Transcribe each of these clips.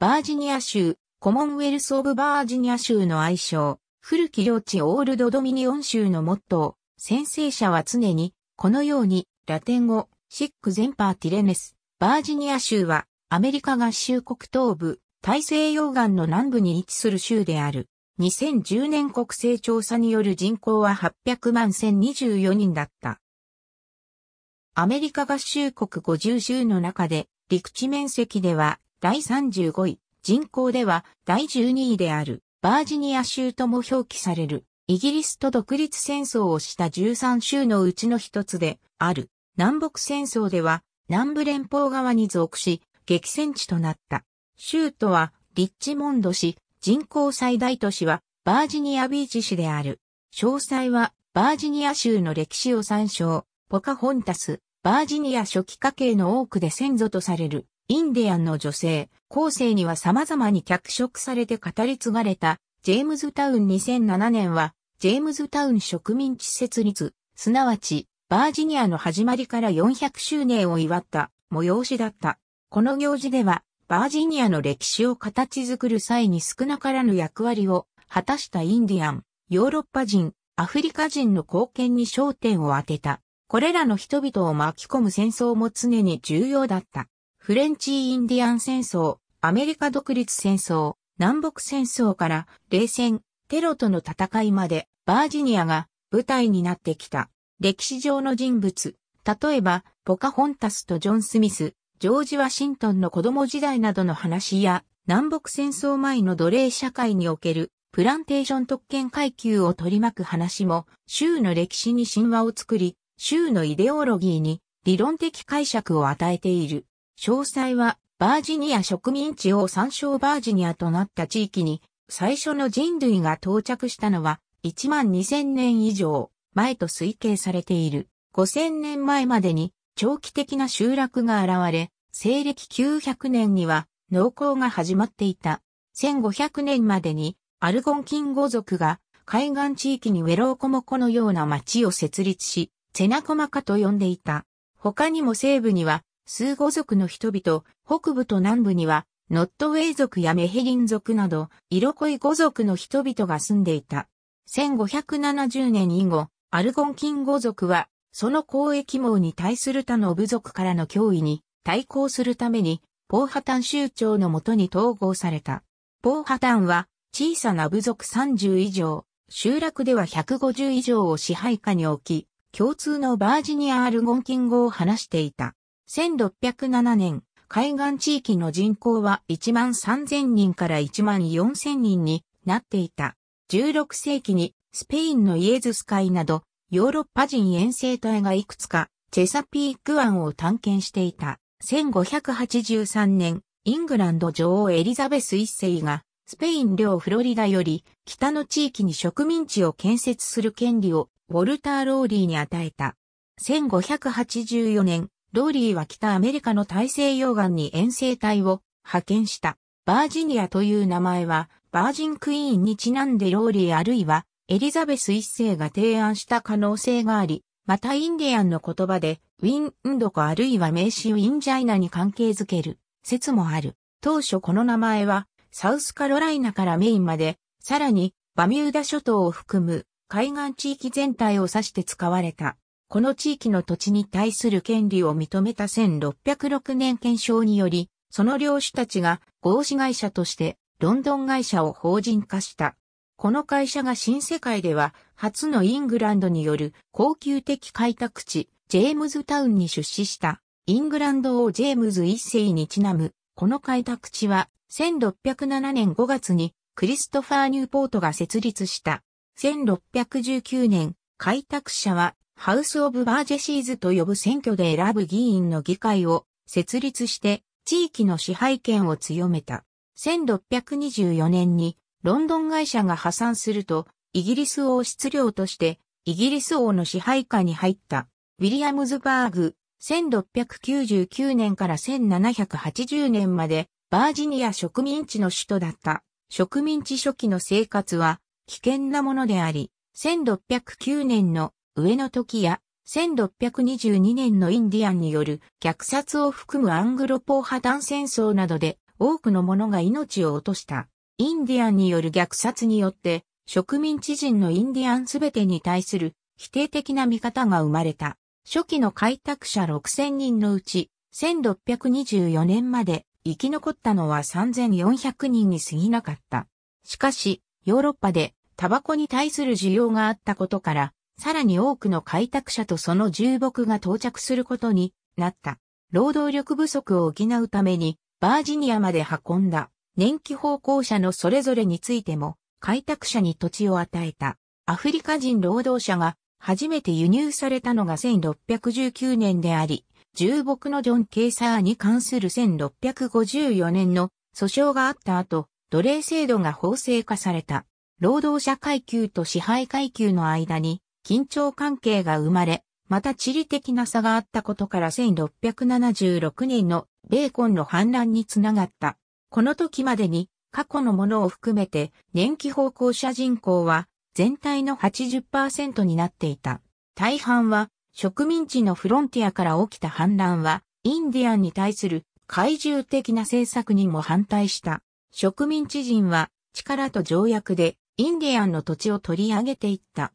バージニア州、コモンウェルス・オブ・バージニア州の愛称、古き領地オールド・ドミニオン州のモットー、先生者は常に、このように、ラテン語、シック・ゼンパー・ティレネス、バージニア州は、アメリカ合衆国東部、大西洋岸の南部に位置する州である。2010年国勢調査による人口は800万1024人だった。アメリカ合衆国50州の中で、陸地面積では第35位、人口では第12位であるバージニア州とも表記される、イギリスと独立戦争をした13州のうちの一つである。南北戦争では南部連邦側に属し、激戦地となった。州都はリッチモンド市、人口最大都市はバージニアビーチ市である。詳細はバージニア州の歴史を参照。ポカホンタス、バージニア初期家系の多くで先祖とされるインディアンの女性、後世には様々に脚色されて語り継がれた、ジェームズタウン2007年は、ジェームズタウン植民地設立、すなわち、バージニアの始まりから400周年を祝った催しだった。この行事では、バージニアの歴史を形作る際に少なからぬ役割を果たしたインディアン、ヨーロッパ人、アフリカ人の貢献に焦点を当てた。これらの人々を巻き込む戦争も常に重要だった。フレンチ・インディアン戦争、アメリカ独立戦争、南北戦争から冷戦、テロとの戦いまで、バージニアが舞台になってきた。歴史上の人物、例えば、ポカホンタスとジョン・スミス、ジョージ・ワシントンの子供時代などの話や、南北戦争前の奴隷社会におけるプランテーション特権階級を取り巻く話も、州の歴史に神話を作り、州のイデオロギーに理論的解釈を与えている。詳細は、バージニア植民地を参照バージニアとなった地域に、最初の人類が到着したのは、1万2000年以上前と推計されている。5000年前までに長期的な集落が現れ、西暦900年には農耕が始まっていた。1500年までにアルゴンキンゴ族が海岸地域にウェローコモコのような町を設立し、セナコマカと呼んでいた。他にも西部にはスーゴ族の人々、北部と南部には、ノットウェイ族やメヘリン族など、色濃い語族の人々が住んでいた。1570年以後、アルゴンキン語族は、その交易網に対する他の部族からの脅威に対抗するために、ポーハタン州長のもとに統合された。ポーハタンは、小さな部族30以上、集落では150以上を支配下に置き、共通のバージニア・アルゴンキン語を話していた。1607年、海岸地域の人口は1万3000人から1万4000人になっていた。16世紀にスペインのイエズス海などヨーロッパ人遠征隊がいくつかチェサピーク湾を探検していた。1583年、イングランド女王エリザベス一世がスペイン領フロリダより北の地域に植民地を建設する権利をウォルター・ローリーに与えた。1584年、ローリーは北アメリカの大西洋岸に遠征隊を派遣した。バージニアという名前は、バージンクイーンにちなんでローリーあるいは、エリザベス一世が提案した可能性があり、またインディアンの言葉で、ウィンンドコあるいは名詞ウィンジャイナに関係づける説もある。当初この名前は、サウスカロライナからメインまで、さらに、バミューダ諸島を含む海岸地域全体を指して使われた。この地域の土地に対する権利を認めた1606年憲章により、その領主たちが合資会社としてロンドン会社を法人化した。この会社が新世界では初のイングランドによる高級的開拓地、ジェームズタウンに出資した。イングランド王ジェームズ一世にちなむ、この開拓地は1607年5月にクリストファー・ニューポートが設立した。1619年、開拓者はハウス・オブ・バージェシーズと呼ぶ選挙で選ぶ議員の議会を設立して地域の支配権を強めた。1624年にロンドン会社が破産するとイギリス王室領としてイギリス王の支配下に入ったウィリアムズバーグ1699年から1780年までバージニア植民地の首都だった植民地初期の生活は危険なものであり、1609年の上野時や1622年のインディアンによる虐殺を含むアングロポー破綻戦争などで多くの者が命を落とした。インディアンによる虐殺によって植民地人のインディアンすべてに対する否定的な見方が生まれた。初期の開拓者6000人のうち1624年まで生き残ったのは3400人に過ぎなかった。しかし、ヨーロッパでタバコに対する需要があったことから、さらに多くの開拓者とその重木が到着することになった。労働力不足を補うために、バージニアまで運んだ年季奉公者のそれぞれについても、開拓者に土地を与えた。アフリカ人労働者が初めて輸入されたのが1619年であり、重木のジョン・ケイサーに関する1654年の訴訟があった後、奴隷制度が法制化された。労働者階級と支配階級の間に緊張関係が生まれ、また地理的な差があったことから1676年のコンの反乱につながった。この時までに過去のものを含めて年季方向者人口は全体の80%になっていた。大半は植民地のフロンティアから起きた反乱はインディアンに対する怪獣的な政策にも反対した。植民地人は力と条約でインディアンの土地を取り上げていった。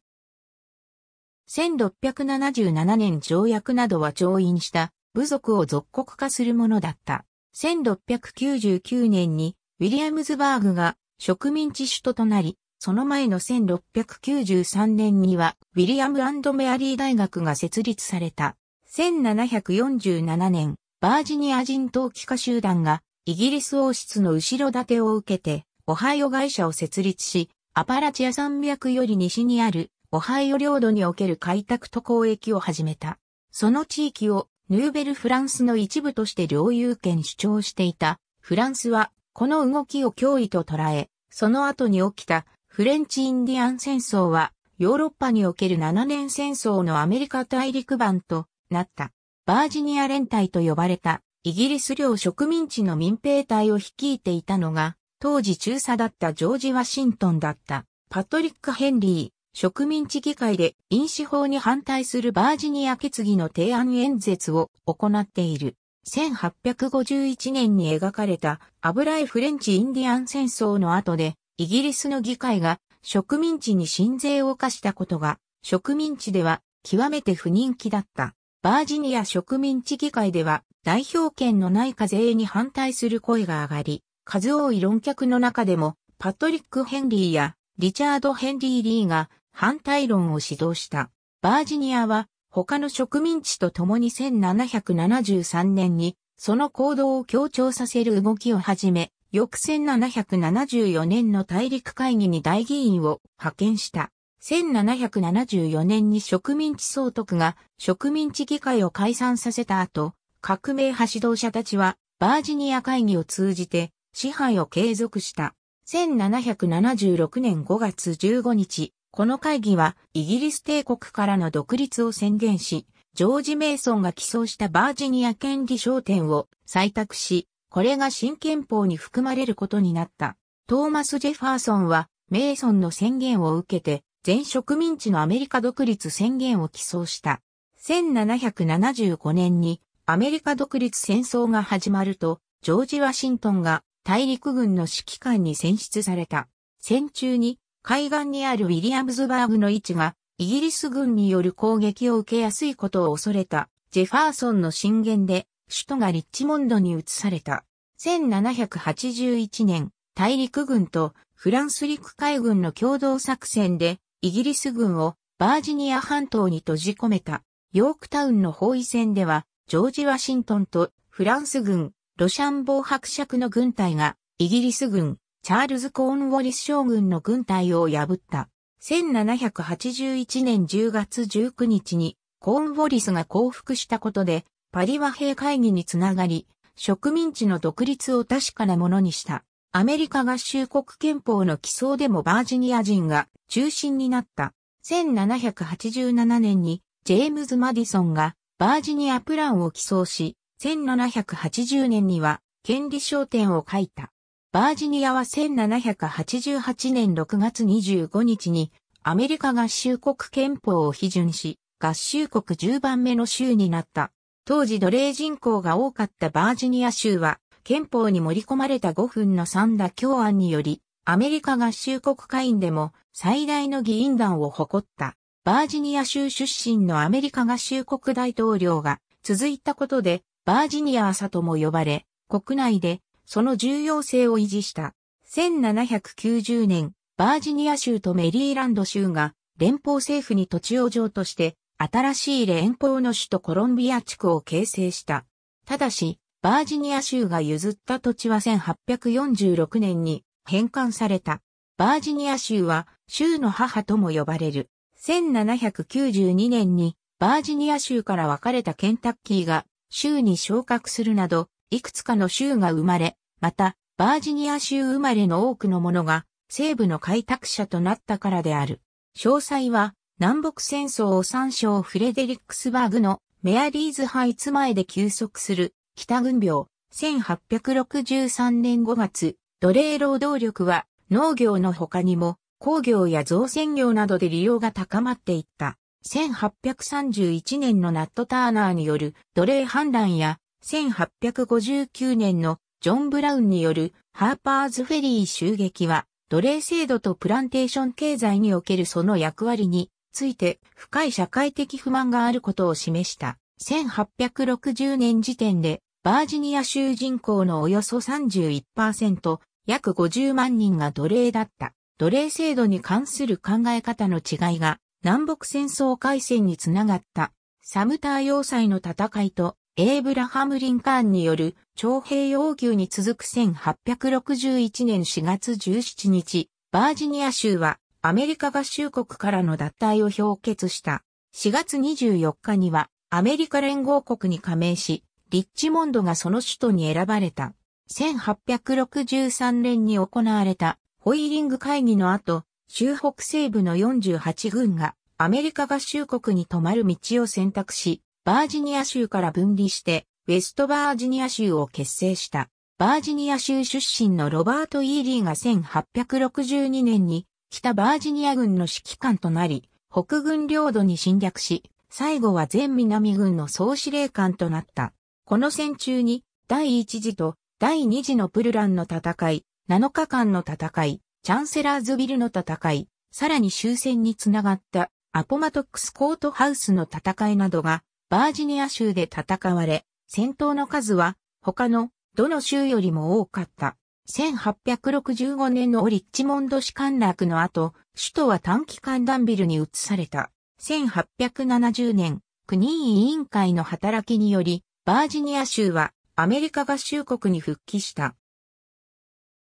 1677年条約などは調印した部族を属国化するものだった。1699年にウィリアムズバーグが植民地首都となり、その前の1693年にはウィリアムメアリー大学が設立された。1747年、バージニア人陶器家集団がイギリス王室の後ろ盾を受けて、オハイオ会社を設立し、アパラチア山脈より西にあるオハイオ領土における開拓と交易を始めた。その地域をヌーベルフランスの一部として領有権主張していたフランスはこの動きを脅威と捉え、その後に起きたフレンチインディアン戦争はヨーロッパにおける7年戦争のアメリカ大陸版となった。バージニア連隊と呼ばれたイギリス領植民地の民兵隊を率いていたのが当時中佐だったジョージ・ワシントンだったパトリック・ヘンリー、植民地議会で飲酒法に反対するバージニア決議の提案演説を行っている。1851年に描かれた油絵フレンチ・インディアン戦争の後で、イギリスの議会が植民地に新税を課したことが、植民地では極めて不人気だった。バージニア植民地議会では代表権のない課税に反対する声が上がり、数多い論客の中でもパトリック・ヘンリーやリチャード・ヘンリー・リーが反対論を指導した。バージニアは他の植民地と共に1773年にその行動を強調させる動きを始め、翌1774年の大陸会議に大議員を派遣した。1774年に植民地総督が植民地議会を解散させた後、革命派指導者たちはバージニア会議を通じて支配を継続した。1776年5月15日、この会議は、イギリス帝国からの独立を宣言し、ジョージ・メイソンが起草したバージニア権利商店を採択し、これが新憲法に含まれることになった。トーマス・ジェファーソンは、メイソンの宣言を受けて、全植民地のアメリカ独立宣言を起草した。1775年に、アメリカ独立戦争が始まると、ジョージ・ワシントンが大陸軍の指揮官に選出された。戦中に海岸にあるウィリアムズバーグの位置が、イギリス軍による攻撃を受けやすいことを恐れた、ジェファーソンの進言で、首都がリッチモンドに移された。1781年、大陸軍とフランス陸海軍の共同作戦で、イギリス軍をバージニア半島に閉じ込めた。ヨークタウンの包囲戦では、ジョージ・ワシントンとフランス軍、ロシャンボー伯爵の軍隊がイギリス軍、チャールズ・コーンウォリス将軍の軍隊を破った。1781年10月19日にコーンウォリスが降伏したことで、パリ和平会議につながり、植民地の独立を確かなものにした。アメリカ合衆国憲法の起草でもバージニア人が中心になった。1787年にジェームズ・マディソンがバージニアプランを起草し、1780年には権利商店を書いた。バージニアは1788年6月25日にアメリカ合衆国憲法を批准し、合衆国10番目の州になった。当時奴隷人口が多かったバージニア州は、憲法に盛り込まれた5分の3打教案により、アメリカ合衆国会員でも最大の議員団を誇った。バージニア州出身のアメリカ合衆国大統領が続いたことで、バージニア朝とも呼ばれ、国内でその重要性を維持した。1790年、バージニア州とメリーランド州が連邦政府に土地を譲渡して新しい連邦の首都コロンビア地区を形成した。ただし、バージニア州が譲った土地は1846年に返還された。バージニア州は州の母とも呼ばれる。1792年にバージニア州から分かれたケンタッキーが州に昇格するなどいくつかの州が生まれ、また、バージニア州生まれの多くのものが、西部の開拓者となったからである。詳細は、南北戦争を参照フレデリックスバーグのメアリーズハイツ前で休息する北軍病1863年5月、奴隷労働力は農業の他にも工業や造船業などで利用が高まっていった。1831年のナット・ターナーによる奴隷反乱や1859年のジョン・ブラウンによるハーパーズフェリー襲撃は奴隷制度とプランテーション経済におけるその役割について深い社会的不満があることを示した。1860年時点でバージニア州人口のおよそ31%、約50万人が奴隷だった。奴隷制度に関する考え方の違いが南北戦争開戦につながった。サムター要塞の戦いとエイブラハム・リンカーンによる徴兵要求に続く1861年4月17日、バージニア州はアメリカ合衆国からの脱退を表決した。4月24日にはアメリカ連合国に加盟し、リッチモンドがその首都に選ばれた。1863年に行われたホイーリング会議の後、州北西部の48軍がアメリカ合衆国に泊まる道を選択し、バージニア州から分離して、ウェストバージニア州を結成した。バージニア州出身のロバート・イーリーが1862年に北バージニア軍の指揮官となり、北軍領土に侵略し、最後は全南軍の総司令官となった。この戦中に第1次と第2次のプルランの戦い、7日間の戦い、チャンセラーズビルの戦い、さらに終戦につながったアポマトックスコートハウスの戦いなどがバージニア州で戦われ、戦闘の数は他のどの州よりも多かった。1865年のオリッチモンド市陥落の後、首都は短期間ダンビルに移された。1870年、国委員会の働きにより、バージニア州はアメリカ合衆国に復帰した。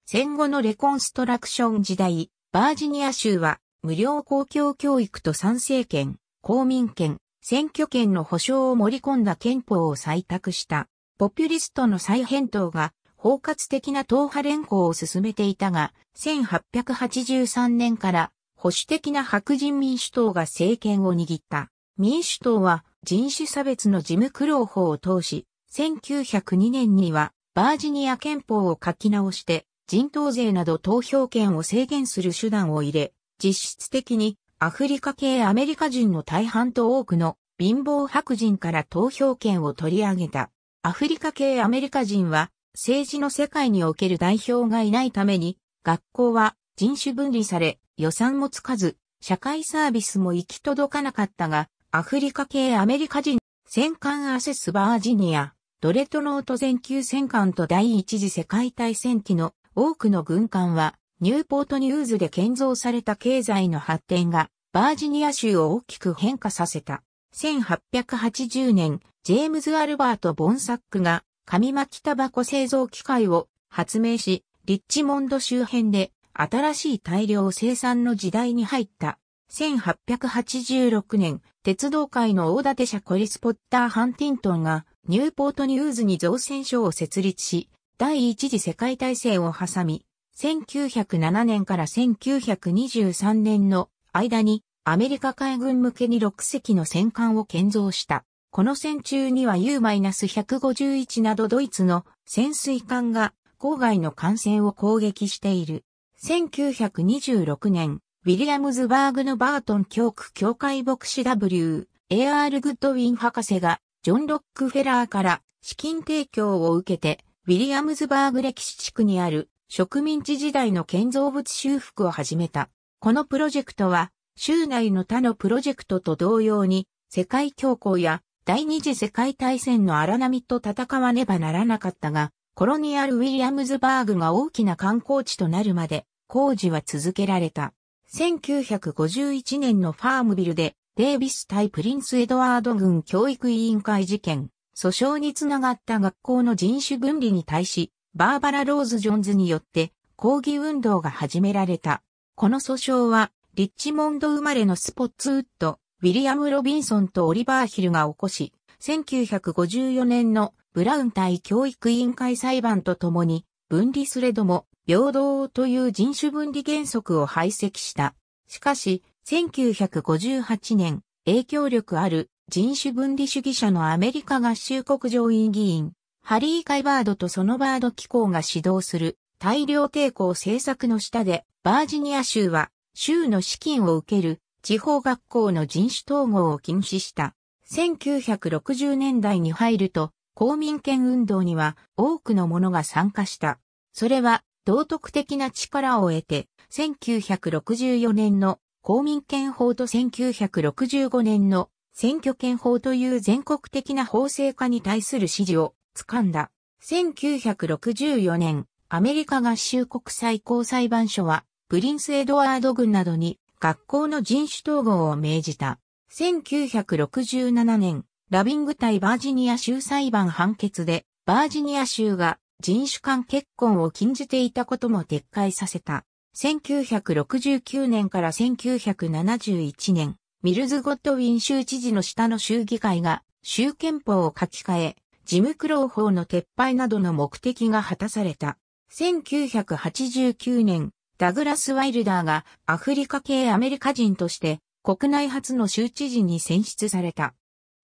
戦後のレコンストラクション時代、バージニア州は無料公共教育と参政権、公民権、選挙権の保障を盛り込んだ憲法を採択した。ポピュリストの再返答が包括的な党派連合を進めていたが、1883年から保守的な白人民主党が政権を握った。民主党は人種差別の事務苦労法を通し、1902年にはバージニア憲法を書き直して、人頭税など投票権を制限する手段を入れ、実質的にアフリカ系アメリカ人の大半と多くの貧乏白人から投票権を取り上げた。アフリカ系アメリカ人は政治の世界における代表がいないために学校は人種分離され予算もつかず社会サービスも行き届かなかったがアフリカ系アメリカ人戦艦アセスバージニアドレトノート全級戦艦と第一次世界大戦期の多くの軍艦はニューポートニューズで建造された経済の発展が、バージニア州を大きく変化させた。1880年、ジェームズ・アルバート・ボンサックが、紙巻きタバコ製造機械を発明し、リッチモンド周辺で新しい大量生産の時代に入った。1886年、鉄道界の大立社コリスポッター・ハンティントンが、ニューポートニューズに造船所を設立し、第一次世界大戦を挟み、1907年から1923年の間にアメリカ海軍向けに6隻の戦艦を建造した。この戦中には U-151 などドイツの潜水艦が郊外の艦船を攻撃している。1926年、ウィリアムズバーグのバートン教区教会牧師 W. A.R. グッドウィン博士がジョン・ロックフェラーから資金提供を受けて、ウィリアムズバーグ歴史地区にある植民地時代の建造物修復を始めた。このプロジェクトは、州内の他のプロジェクトと同様に、世界恐慌や第二次世界大戦の荒波と戦わねばならなかったが、コロニアル・ウィリアムズバーグが大きな観光地となるまで工事は続けられた。1951年のファームビルでデイビス対プリンス・エドワード軍教育委員会事件、訴訟につながった学校の人種分離に対し、バーバラ・ローズ・ジョンズによって抗議運動が始められた。この訴訟は、リッチモンド生まれのスポッツウッド、ウィリアム・ロビンソンとオリバー・ヒルが起こし、1954年のブラウン対教育委員会裁判とともに、分離すれども、平等という人種分離原則を排斥した。しかし、1958年、影響力ある人種分離主義者のアメリカ合衆国上院議員、ハリー・カイバードとそのバード機構が指導する大量抵抗政策の下で、バージニア州は州の資金を受ける地方学校の人種統合を禁止した。1960年代に入ると、公民権運動には多くの者が参加した。それは道徳的な力を得て、1964年の公民権法と1965年の選挙権法という全国的な法制化に対する支持を掴んだ。1964年、アメリカ合衆国最高裁判所は、プリンス・エドワード軍などに学校の人種統合を命じた。1967年、ラビング対バージニア州裁判判決で、バージニア州が人種間結婚を禁じていたことも撤回させた。1969年から1971年、ミルズ・ゴッドウィン州知事の下の州議会が州憲法を書き換え、ジム苦労法の撤廃などの目的が果たされた。1989年、ダグラス・ワイルダーがアフリカ系アメリカ人として国内初の州知事に選出された。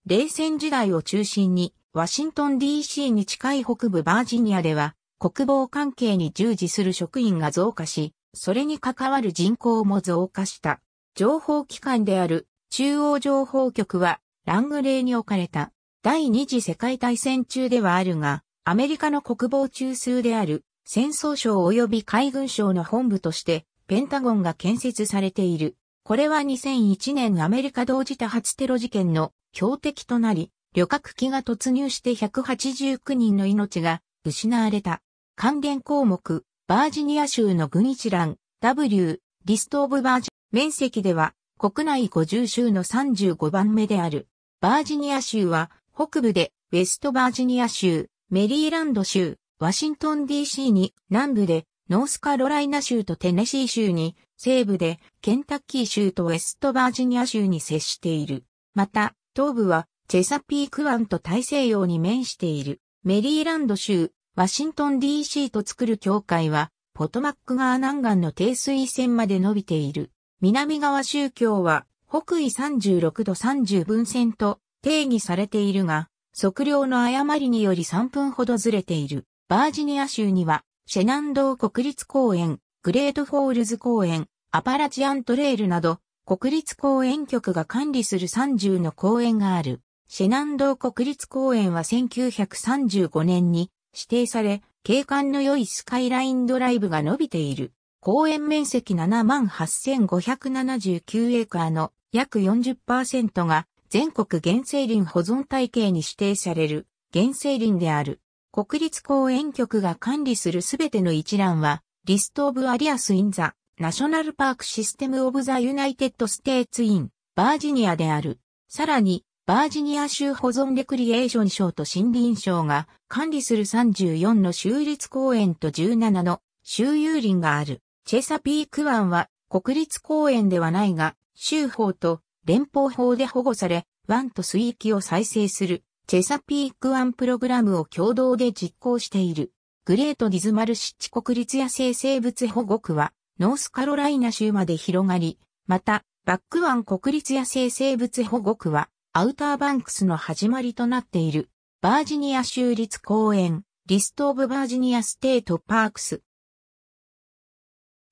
冷戦時代を中心にワシントン DC に近い北部バージニアでは国防関係に従事する職員が増加し、それに関わる人口も増加した。情報機関である中央情報局はラングレーに置かれた第二次世界大戦中ではあるが、アメリカの国防中枢である戦争省及び海軍省の本部として、ペンタゴンが建設されている。これは2001年アメリカ同時多発テロ事件の標的となり、旅客機が突入して189人の命が失われた。還元項目、バージニア州の軍一覧、W、リストオブバージ、面積では国内50州の35番目である。バージニア州は北部でウェストバージニア州、メリーランド州、ワシントン DC に南部でノースカロライナ州とテネシー州に西部でケンタッキー州とウェストバージニア州に接している。また東部はチェサピーク湾と大西洋に面しているメリーランド州、ワシントン DC と作る境界はポトマック川南岸の低水線まで伸びている。南側宗教は北緯36度30分線と定義されているが、測量の誤りにより3分ほどずれている。バージニア州には、シェナンドー国立公園、グレートフォールズ公園、アパラチアントレールなど、国立公園局が管理する30の公園がある。シェナンドー国立公園は1935年に指定され、景観の良いスカイラインドライブが伸びている。公園面積7 8579エーカーの約40%が全国原生林保存体系に指定される原生林である。国立公園局が管理するすべての一覧は、リストオブアリアスインザ、ナショナルパークシステムオブザユナイテッドステーツイン、バージニアである。さらに、バージニア州保存レクリエーション省と森林省が管理する34の州立公園と17の州有林がある。チェサピーク湾は国立公園ではないが、州法と連邦法で保護され、ンと水域を再生する、チェサピークンプログラムを共同で実行している。グレートディズマルシッチ国立野生生物保護区は、ノースカロライナ州まで広がり、また、バックワン国立野生生物保護区は、アウターバンクスの始まりとなっている、バージニア州立公園、リスト・オブ・バージニア・ステート・パークス。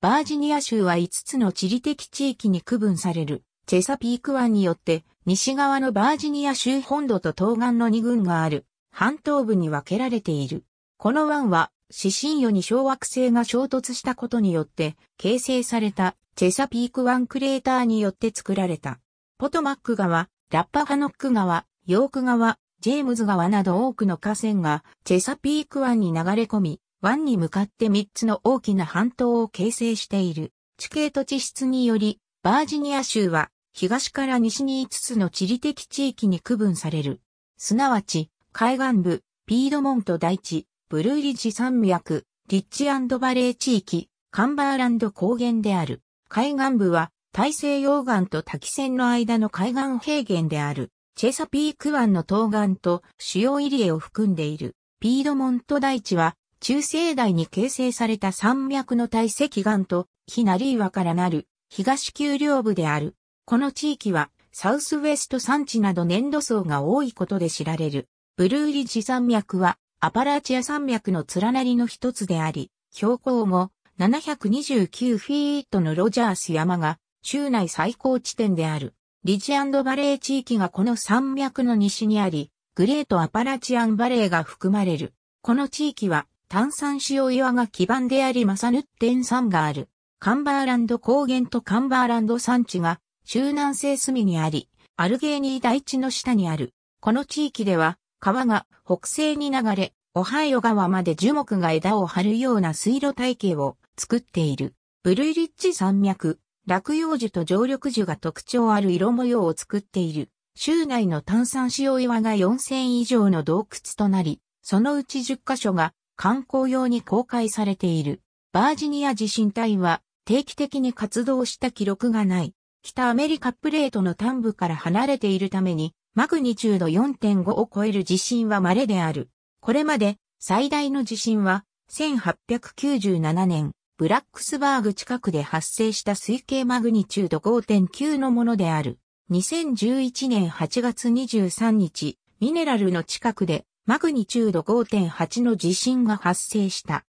バージニア州は5つの地理的地域に区分される。チェサピーク湾によって、西側のバージニア州本土と東岸の2軍がある、半島部に分けられている。この湾は、死神与に小惑星が衝突したことによって、形成された、チェサピーク湾クレーターによって作られた。ポトマック川、ラッパハノック川、ヨーク川、ジェームズ川など多くの河川が、チェサピーク湾に流れ込み、湾に向かって3つの大きな半島を形成している。地形と地質により、バージニア州は東から西に5つの地理的地域に区分される。すなわち、海岸部、ピードモント大地、ブルーリッジ山脈、リッチバレー地域、カンバーランド高原である。海岸部は、大西洋岸と滝線の間の海岸平原である。チェサピーク湾の東岸と主要入江を含んでいる。ピードモント大地は、中世代に形成された山脈の堆積岩と、非ナリ岩からなる、東丘陵部である。この地域はサウスウェスト山地など粘土層が多いことで知られる。ブルーリッジ山脈はアパラーチア山脈の連なりの一つであり、標高も729フィートのロジャース山が州内最高地点である。リジバレー地域がこの山脈の西にあり、グレートアパラチアンバレーが含まれる。この地域は炭酸塩岩が基盤でありマサヌッテン山がある。カンバーランド高原とカンバーランド山地が中南西隅にあり、アルゲーニー大地の下にある。この地域では、川が北西に流れ、オハイオ川まで樹木が枝を張るような水路体系を作っている。ブルイリッチ山脈、落葉樹と常緑樹が特徴ある色模様を作っている。州内の炭酸塩岩が4000以上の洞窟となり、そのうち10カ所が観光用に公開されている。バージニア地震帯は定期的に活動した記録がない。北アメリカプレートの端部から離れているために、マグニチュード4.5を超える地震は稀である。これまで最大の地震は、1897年、ブラックスバーグ近くで発生した推計マグニチュード5.9のものである。2011年8月23日、ミネラルの近くでマグニチュード5.8の地震が発生した。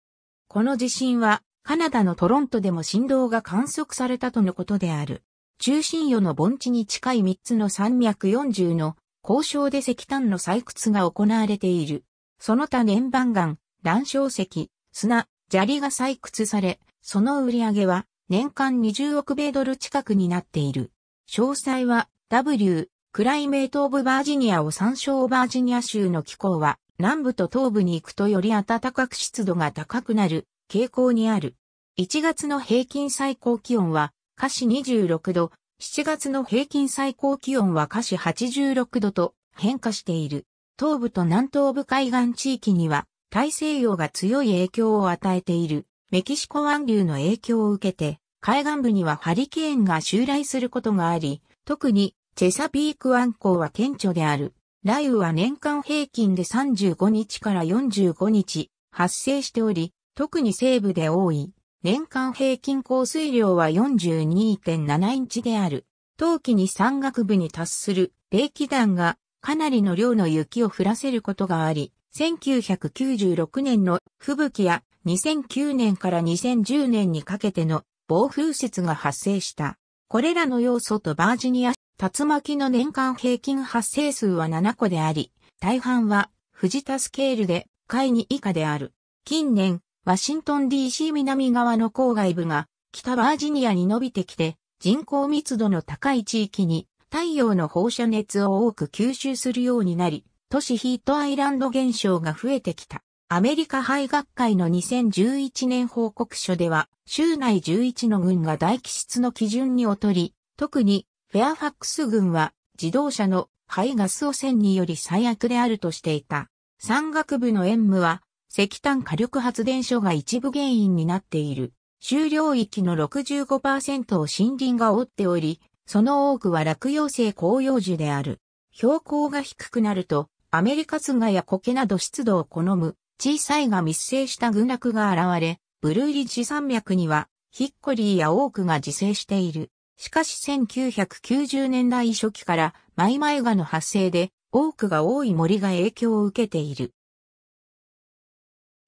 この地震はカナダのトロントでも振動が観測されたとのことである。中心与の盆地に近い3つの山脈40の交渉で石炭の採掘が行われている。その他年番岩、乱小石、砂、砂利が採掘され、その売り上げは年間20億米ドル近くになっている。詳細は W、クライメート・オブ・バージニアを参照バージニア州の気候は南部と東部に行くとより暖かく湿度が高くなる傾向にある。1月の平均最高気温は華氏26度、7月の平均最高気温は華氏86度と変化している。東部と南東部海岸地域には大西洋が強い影響を与えているメキシコ湾流の影響を受けて海岸部にはハリケーンが襲来することがあり、特にチェサピーク湾港は顕著である。雷雨は年間平均で35日から45日発生しており、特に西部で多い。年間平均降水量は42.7インチである。冬季に山岳部に達する冷気団がかなりの量の雪を降らせることがあり、1996年の吹雪や2009年から2010年にかけての暴風雪が発生した。これらの要素とバージニア竜巻の年間平均発生数は7個であり、大半は藤田スケールで下位に以下である。近年、ワシントン DC 南側の郊外部が北バージニアに伸びてきて人口密度の高い地域に太陽の放射熱を多く吸収するようになり、都市ヒートアイランド現象が増えてきた。アメリカ肺学会の2011年報告書では、州内11の群が大気質の基準に劣り、特にフェアファックス群は自動車の排ガス汚染により最悪であるとしていた。山岳部の演武は石炭火力発電所が一部原因になっている。収量域の65%を森林が覆っており、その多くは落葉性広葉樹である。標高が低くなると、アメリカツガや苔など湿度を好む、小さいが密生した群落が現れ、ブルーリッジ山脈には、ヒッコリーやオークが自生している。しかし1990年代初期から、マイマイガの発生で、多くが多い森が影響を受けている。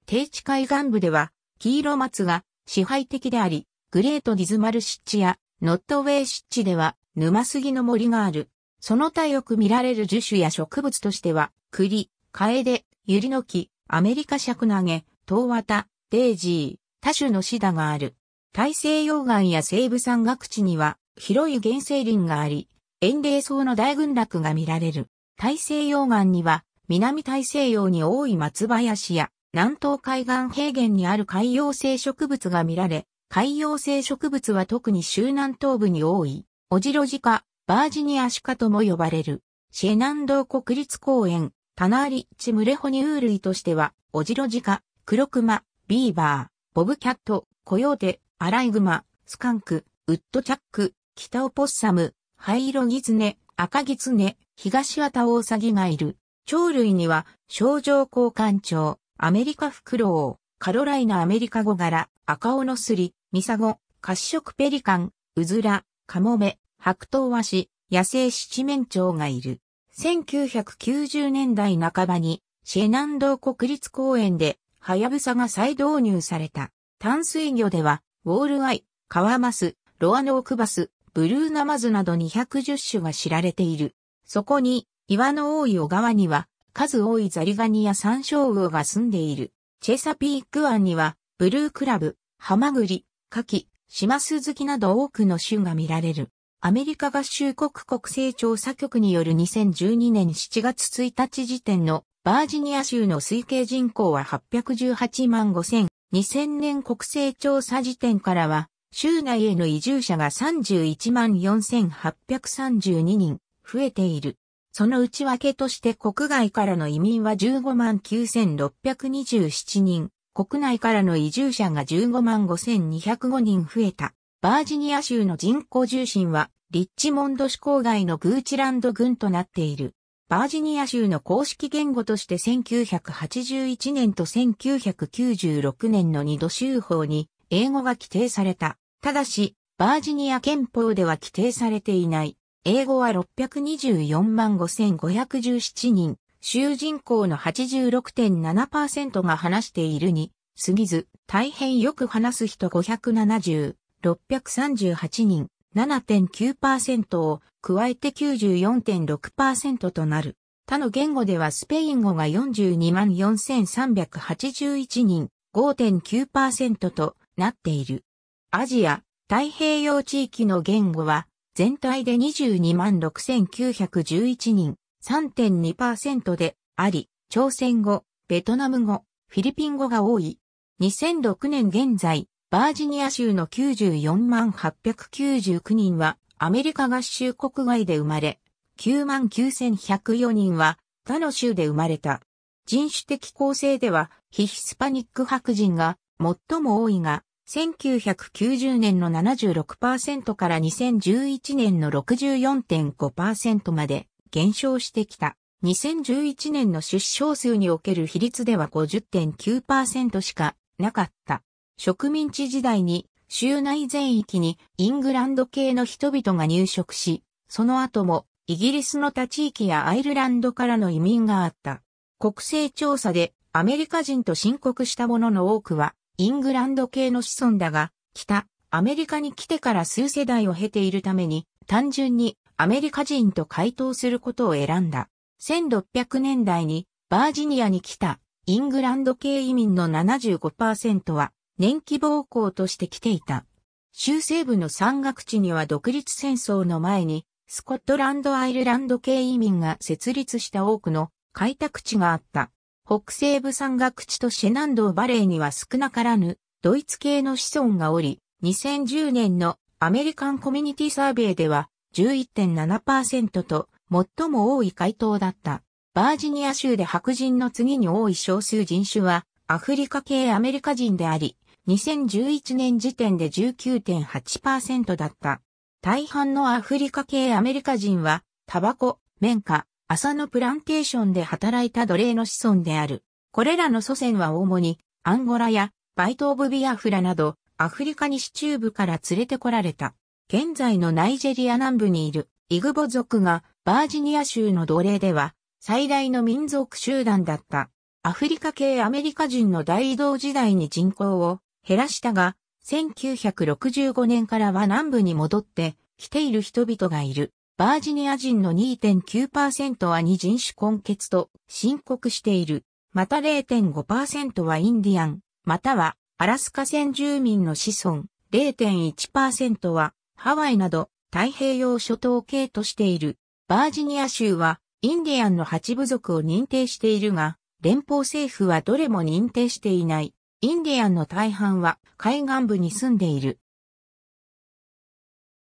低地海岸部では、黄色松が支配的であり、グレートディズマル湿地やノットウェイ湿地では沼杉の森がある。その他よく見られる樹種や植物としては、栗、カエデ、ユリの木、アメリカシャクナゲ、トウワタ、デイジー、多種のシダがある。大西洋岸や西部山岳地には広い原生林があり、遠霊層の大群落が見られる。大西洋岸には南大西洋に多い松林や南東海岸平原にある海洋性植物が見られ、海洋性植物は特に周南東部に多い、オジロジカ、バージニアシカとも呼ばれる、シェナンド国立公園、タナーリッチムレニウールイとしては、オジロジカ、クロクマ、ビーバー、ボブキャット、コヨーテ、アライグマ、スカンク、ウッドチャック、キタオポッサム、ハイロギツネ、赤ギツネ、東アタオウサギがいる。鳥類には、症状交換鳥、アメリカフクロウ、カロライナアメリカゴガラ、赤尾のスリ、ミサゴ、褐色ペリカン、ウズラ、カモメ、白頭ワシ、野生七面鳥がいる。1990年代半ばに、シェナンド国立公園で、ハヤブサが再導入された。淡水魚では、ウォールアイ、カワマス、ロアノークバス、ブルーナマズなど210種が知られている。そこに、岩の多い小川には、数多いザリガニやサンショウウオが住んでいる。チェサピーク湾には、ブルークラブ、ハマグリ、カキ、シマスズキなど多くの種が見られる。アメリカ合衆国国勢調査局による2012年7月1日時点のバージニア州の推計人口は818万5000。2000年国勢調査時点からは、州内への移住者が31万4832人増えている。その内訳として国外からの移民は15万9627人、国内からの移住者が15万5205人増えた。バージニア州の人口重心は、リッチモンド市郊外のグーチランド郡となっている。バージニア州の公式言語として1981年と1996年の2度州法に英語が規定された。ただし、バージニア憲法では規定されていない。英語は624万5517人、州人口の86.7%が話しているに、過ぎず、大変よく話す人570、638人、7.9%を加えて94.6%となる。他の言語ではスペイン語が42万4381人、5.9%となっている。アジア、太平洋地域の言語は全体で226,911人、3.2%であり、朝鮮語、ベトナム語、フィリピン語が多い。2006年現在、バージニア州の94万899人はアメリカ合衆国外で生まれ、9万9104人は他の州で生まれた。人種的構成では、ヒヒスパニック白人が最も多いが、1990年の76%から2011年の64.5%まで減少してきた。2011年の出生数における比率では50.9%しかなかった。植民地時代に州内全域にイングランド系の人々が入植し、その後もイギリスの他地域やアイルランドからの移民があった。国勢調査でアメリカ人と申告したものの多くはイングランド系の子孫だが、北、アメリカに来てから数世代を経ているために、単純にアメリカ人と回答することを選んだ。1600年代にバージニアに来たイングランド系移民の75%は年季暴行として来ていた。州西部の山岳地には独立戦争の前にスコットランドアイルランド系移民が設立した多くの開拓地があった。北西部山岳地とシェナンドーバレーには少なからぬドイツ系の子孫がおり、2010年のアメリカンコミュニティサーベイでは11.7%と最も多い回答だった。バージニア州で白人の次に多い少数人種はアフリカ系アメリカ人であり、2011年時点で19.8%だった。大半のアフリカ系アメリカ人はタバコ、綿花、朝のプランテーションで働いた奴隷の子孫である。これらの祖先は主にアンゴラやバイトオブビアフラなどアフリカ西中部から連れてこられた。現在のナイジェリア南部にいるイグボ族がバージニア州の奴隷では最大の民族集団だった。アフリカ系アメリカ人の大移動時代に人口を減らしたが、1965年からは南部に戻って来ている人々がいる。バージニア人の2.9%は二人種根血と申告している。また0.5%はインディアン、またはアラスカ先住民の子孫。0.1%はハワイなど太平洋諸島系としている。バージニア州はインディアンの8部族を認定しているが、連邦政府はどれも認定していない。インディアンの大半は海岸部に住んでいる。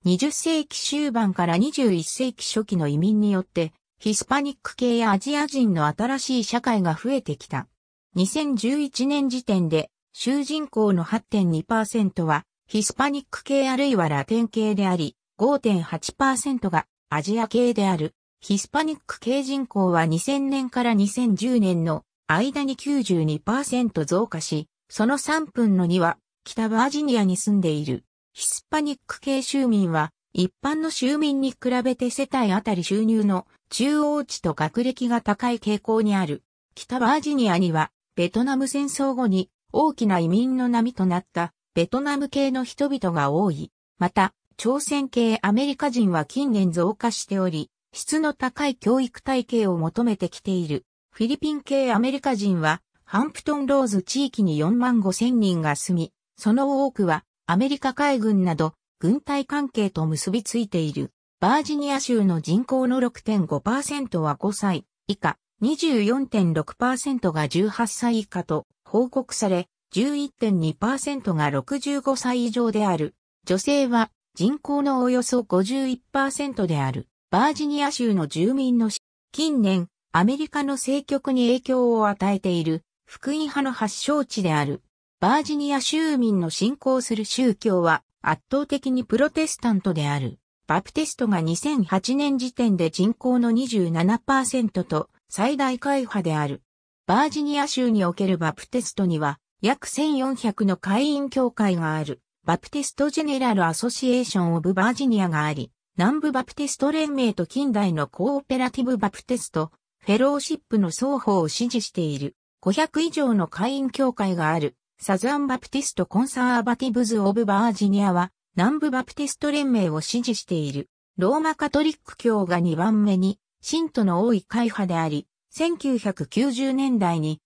20世紀終盤から21世紀初期の移民によって、ヒスパニック系やアジア人の新しい社会が増えてきた。2011年時点で、州人口の8.2%は、ヒスパニック系あるいはラテン系であり、5.8%がアジア系である。ヒスパニック系人口は2000年から2010年の間に92%増加し、その3分の2は北バージニアに住んでいる。ヒスパニック系州民は、一般の州民に比べて世帯あたり収入の中央値と学歴が高い傾向にある。北バージニアには、ベトナム戦争後に大きな移民の波となったベトナム系の人々が多い。また、朝鮮系アメリカ人は近年増加しており、質の高い教育体系を求めてきている。フィリピン系アメリカ人は、ハンプトンローズ地域に4万5千人が住み、その多くはアメリカ海軍など軍隊関係と結びついている。バージニア州の人口の6.5%は5歳以下、24.6%が18歳以下と報告され、11.2%が65歳以上である。女性は人口のおよそ51%である。バージニア州の住民の近年、アメリカの政局に影響を与えている福音派の発祥地である。バージニア州民の信仰する宗教は圧倒的にプロテスタントである。バプテストが2008年時点で人口の27%と最大会派である。バージニア州におけるバプテストには約1400の会員協会がある。バプテスト・ジェネラル・アソシエーション・オブ・バージニアがあり、南部バプテスト連盟と近代のコーペラティブ・バプテスト、フェローシップの双方を支持している。500以上の会員協会があるサザン・バプティスト・コンサーバティブズ・オブ・バージニアは、南部バプティスト連盟を支持している、ローマカトリック教が2番目に、信徒の多い会派であり、1990年代に、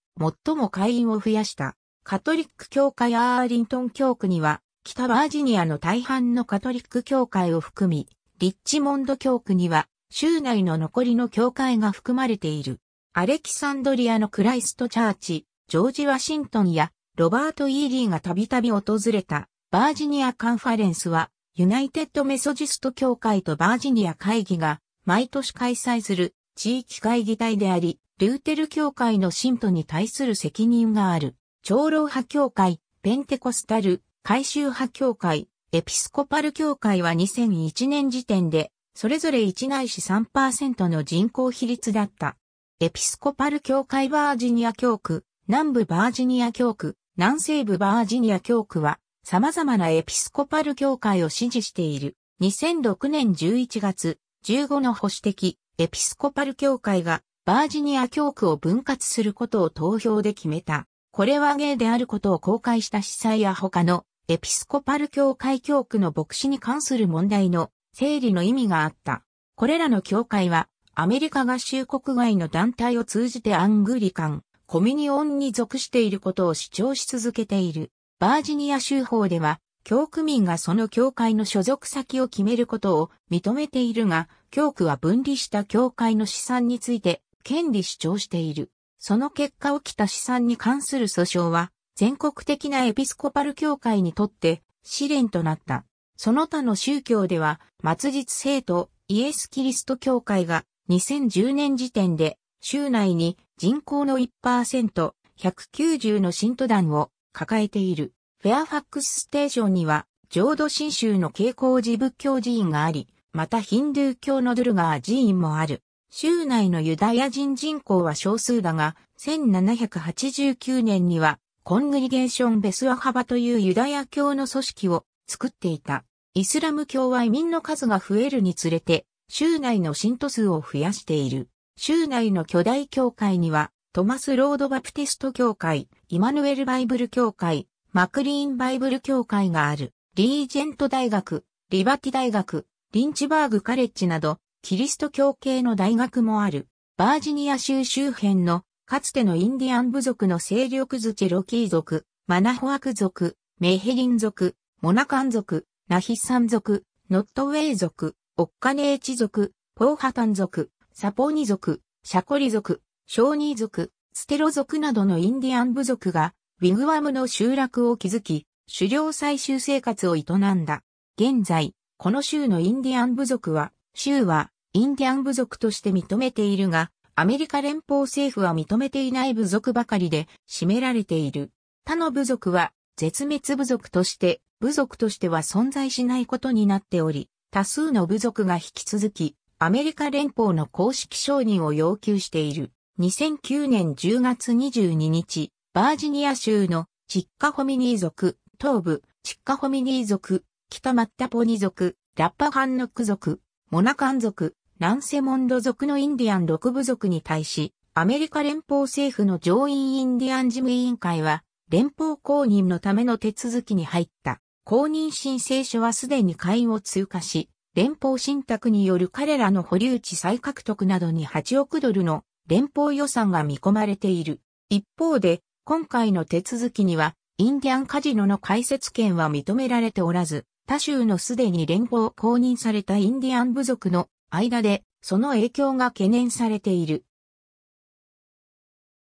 最も会員を増やした、カトリック教会アーリントン教区には、北バージニアの大半のカトリック教会を含み、リッチモンド教区には、州内の残りの教会が含まれている。アレキサンドリアのクライストチャーチ、ジョージ・ワシントンやロバート・イーリーがたびたび訪れたバージニアカンファレンスは、ユナイテッド・メソジスト協会とバージニア会議が毎年開催する地域会議体であり、ルーテル協会の信徒に対する責任がある、長老派協会、ペンテコスタル、改修派協会、エピスコパル協会は2001年時点で、それぞれ1内市し3%の人口比率だった。エピスコパル協会バージニア教区、南部バージニア教区、南西部バージニア教区は様々なエピスコパル教会を支持している。2006年11月、15の保守的エピスコパル教会がバージニア教区を分割することを投票で決めた。これはゲイであることを公開した司祭や他のエピスコパル教会教区の牧師に関する問題の整理の意味があった。これらの教会はアメリカ合衆国外の団体を通じてアングリカン、コミニオンに属していることを主張し続けている。バージニア州法では、教区民がその教会の所属先を決めることを認めているが、教区は分離した教会の資産について権利主張している。その結果起きた資産に関する訴訟は、全国的なエピスコパル教会にとって試練となった。その他の宗教では、末日聖徒イエス・キリスト教会が2010年時点で州内に人口の1%、190の信徒団を抱えている。フェアファックスステーションには、浄土真宗の慶光寺仏教寺院があり、またヒンドゥー教のドゥルガー寺院もある。州内のユダヤ人人口は少数だが、1789年には、コングリゲーション・ベスワハバというユダヤ教の組織を作っていた。イスラム教は移民の数が増えるにつれて、州内の信徒数を増やしている。州内の巨大教会には、トマス・ロード・バプテスト教会、イマヌエル・バイブル教会、マクリーン・バイブル教会がある、リージェント大学、リバティ大学、リンチバーグ・カレッジなど、キリスト教系の大学もある、バージニア州周辺の、かつてのインディアン部族の勢力図チェロキー族、マナホアク族、メヘリン族、モナカン族、ナヒッサン族、ノットウェイ族、オッカネーチ族、ポーハタン族、サポーニ族、シャコリ族、ショーニー族、ステロ族などのインディアン部族が、ウィグワムの集落を築き、狩猟採集生活を営んだ。現在、この州のインディアン部族は、州はインディアン部族として認めているが、アメリカ連邦政府は認めていない部族ばかりで占められている。他の部族は絶滅部族として、部族としては存在しないことになっており、多数の部族が引き続きアメリカ連邦の公式承認を要求している。2009年10月22日、バージニア州のチッカホミニー族、東部、チッカホミニー族、北マッタポニ族、ラッパハンノック族、モナカン族、ランセモンド族のインディアン6部族に対し、アメリカ連邦政府の上院インディアン事務委員会は、連邦公認のための手続きに入った。公認申請書はすでに会を通過し、連邦信託による彼らの保留地再獲得などに8億ドルの連邦予算が見込まれている。一方で、今回の手続きには、インディアンカジノの開設権は認められておらず、他州のすでに連邦公認されたインディアン部族の間で、その影響が懸念されている。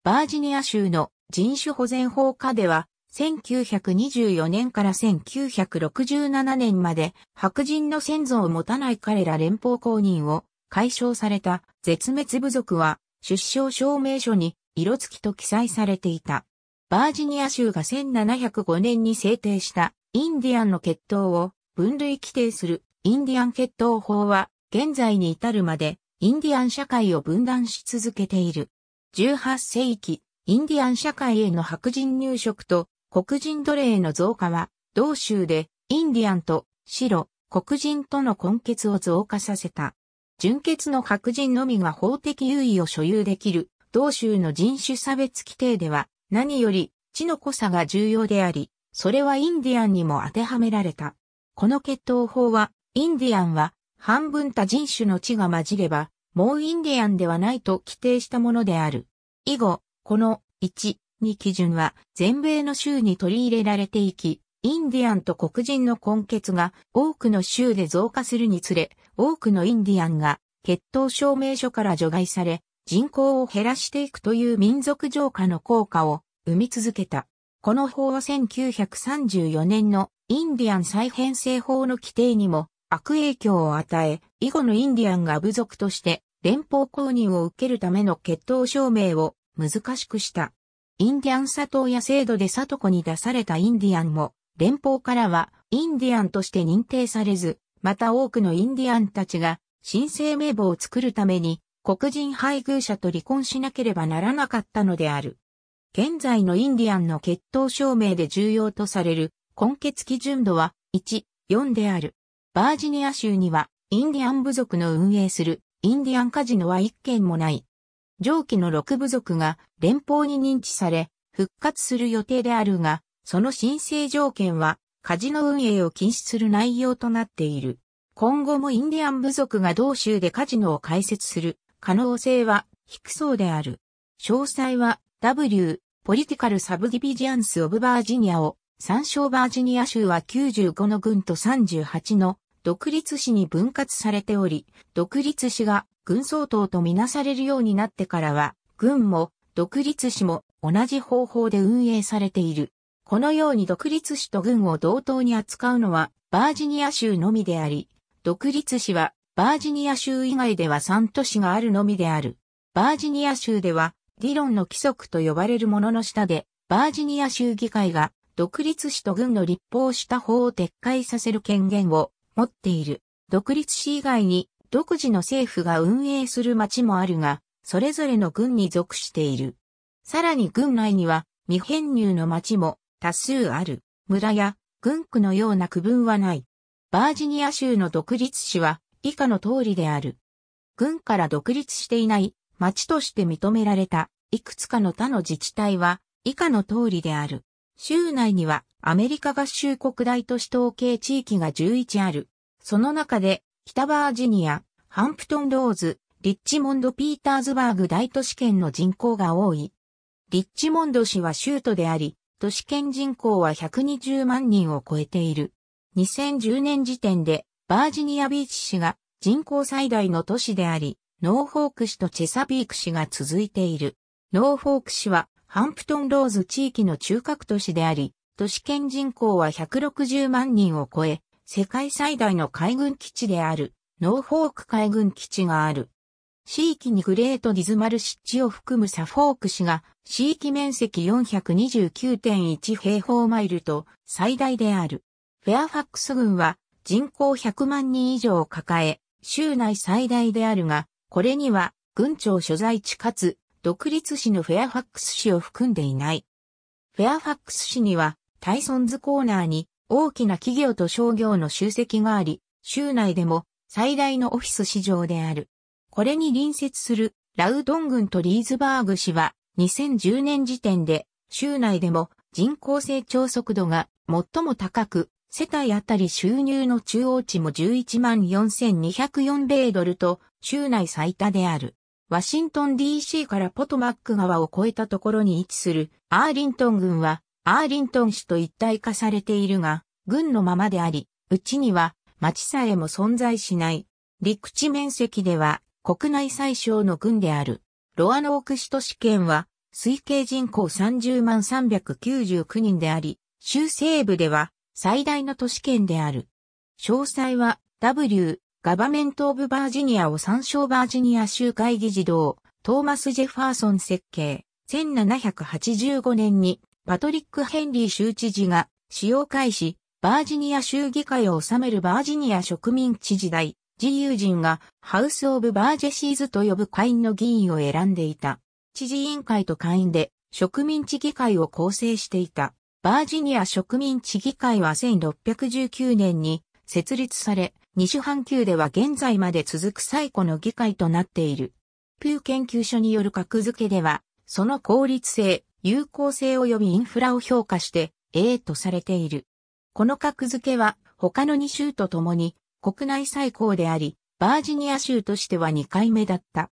バージニア州の人種保全法下では、1924年から1967年まで白人の先祖を持たない彼ら連邦公認を解消された絶滅部族は出生証明書に色付きと記載されていた。バージニア州が1705年に制定したインディアンの血統を分類規定するインディアン血統法は現在に至るまでインディアン社会を分断し続けている。18世紀、インディアン社会への白人入植と黒人奴隷の増加は、同州でインディアンと白、黒人との根血を増加させた。純血の白人のみが法的優位を所有できる、同州の人種差別規定では、何より、地の濃さが重要であり、それはインディアンにも当てはめられた。この血統法は、インディアンは、半分他人種の地が混じれば、もうインディアンではないと規定したものである。以後、この、1、に基準は全米の州に取り入れられていき、インディアンと黒人の根血が多くの州で増加するにつれ、多くのインディアンが血統証明書から除外され、人口を減らしていくという民族浄化の効果を生み続けた。この法は1934年のインディアン再編成法の規定にも悪影響を与え、以後のインディアンが部族として連邦公認を受けるための血統証明を難しくした。インディアン佐藤や制度で里子に出されたインディアンも、連邦からはインディアンとして認定されず、また多くのインディアンたちが申請名簿を作るために黒人配偶者と離婚しなければならなかったのである。現在のインディアンの血統証明で重要とされる根血基準度は1、4である。バージニア州にはインディアン部族の運営するインディアンカジノは1件もない。上記の6部族が連邦に認知され、復活する予定であるが、その申請条件は、カジノ運営を禁止する内容となっている。今後もインディアン部族が同州でカジノを開設する可能性は低そうである。詳細は W、ポリティカルサブディビジアンスオブバージニアを参照バージニア州は95の軍と38の独立市に分割されており、独立市が軍総統とみなされるようになってからは、軍も独立市も同じ方法で運営されている。このように独立市と軍を同等に扱うのはバージニア州のみであり、独立市はバージニア州以外では3都市があるのみである。バージニア州では理論の規則と呼ばれるものの下で、バージニア州議会が独立市と軍の立法した法を撤回させる権限を持っている。独立市以外に独自の政府が運営する町もあるが、それぞれの軍に属している。さらに軍内には未編入の町も多数ある。村や軍区のような区分はない。バージニア州の独立市は以下の通りである。軍から独立していない町として認められたいくつかの他の自治体は以下の通りである。州内にはアメリカ合衆国大都市統計地域が11ある。その中で北バージニア、ハンプトンローズ、リッチモンド・ピーターズバーグ大都市圏の人口が多い。リッチモンド市は州都であり、都市圏人口は120万人を超えている。2010年時点で、バージニアビーチ市が人口最大の都市であり、ノーフォーク市とチェサピーク市が続いている。ノーフォーク市は、ハンプトンローズ地域の中核都市であり、都市圏人口は160万人を超え、世界最大の海軍基地である、ノーフォーク海軍基地がある。地域にグレートディズマル湿地を含むサフォーク市が、地域面積429.1平方マイルと最大である。フェアファックス軍は人口100万人以上を抱え、州内最大であるが、これには軍庁所在地かつ独立市のフェアファックス市を含んでいない。フェアファックス市にはタイソンズコーナーに大きな企業と商業の集積があり、州内でも最大のオフィス市場である。これに隣接するラウドン郡とリーズバーグ市は2010年時点で州内でも人口成長速度が最も高く、世帯あたり収入の中央値も11万4204米ドルと州内最多である。ワシントン DC からポトマック川を越えたところに位置するアーリントン郡はアーリントン氏と一体化されているが、軍のままであり、うちには町さえも存在しない。陸地面積では国内最小の軍である。ロアノーク市都市圏は推計人口30万399人であり、州西部では最大の都市圏である。詳細は W ガバメント・オブ・バージニアを参照バージニア州会議児童、トーマス・ジェファーソン設計、1785年にパトリック・ヘンリー州知事が使用開始、バージニア州議会を治めるバージニア植民地時代、自由人がハウス・オブ・バージェシーズと呼ぶ会員の議員を選んでいた。知事委員会と会員で植民地議会を構成していた。バージニア植民地議会は1619年に設立され、西半球では現在まで続く最古の議会となっている。プー研究所による格付けでは、その効率性、有効性及びインフラを評価して A とされている。この格付けは他の2州とともに国内最高であり、バージニア州としては2回目だった。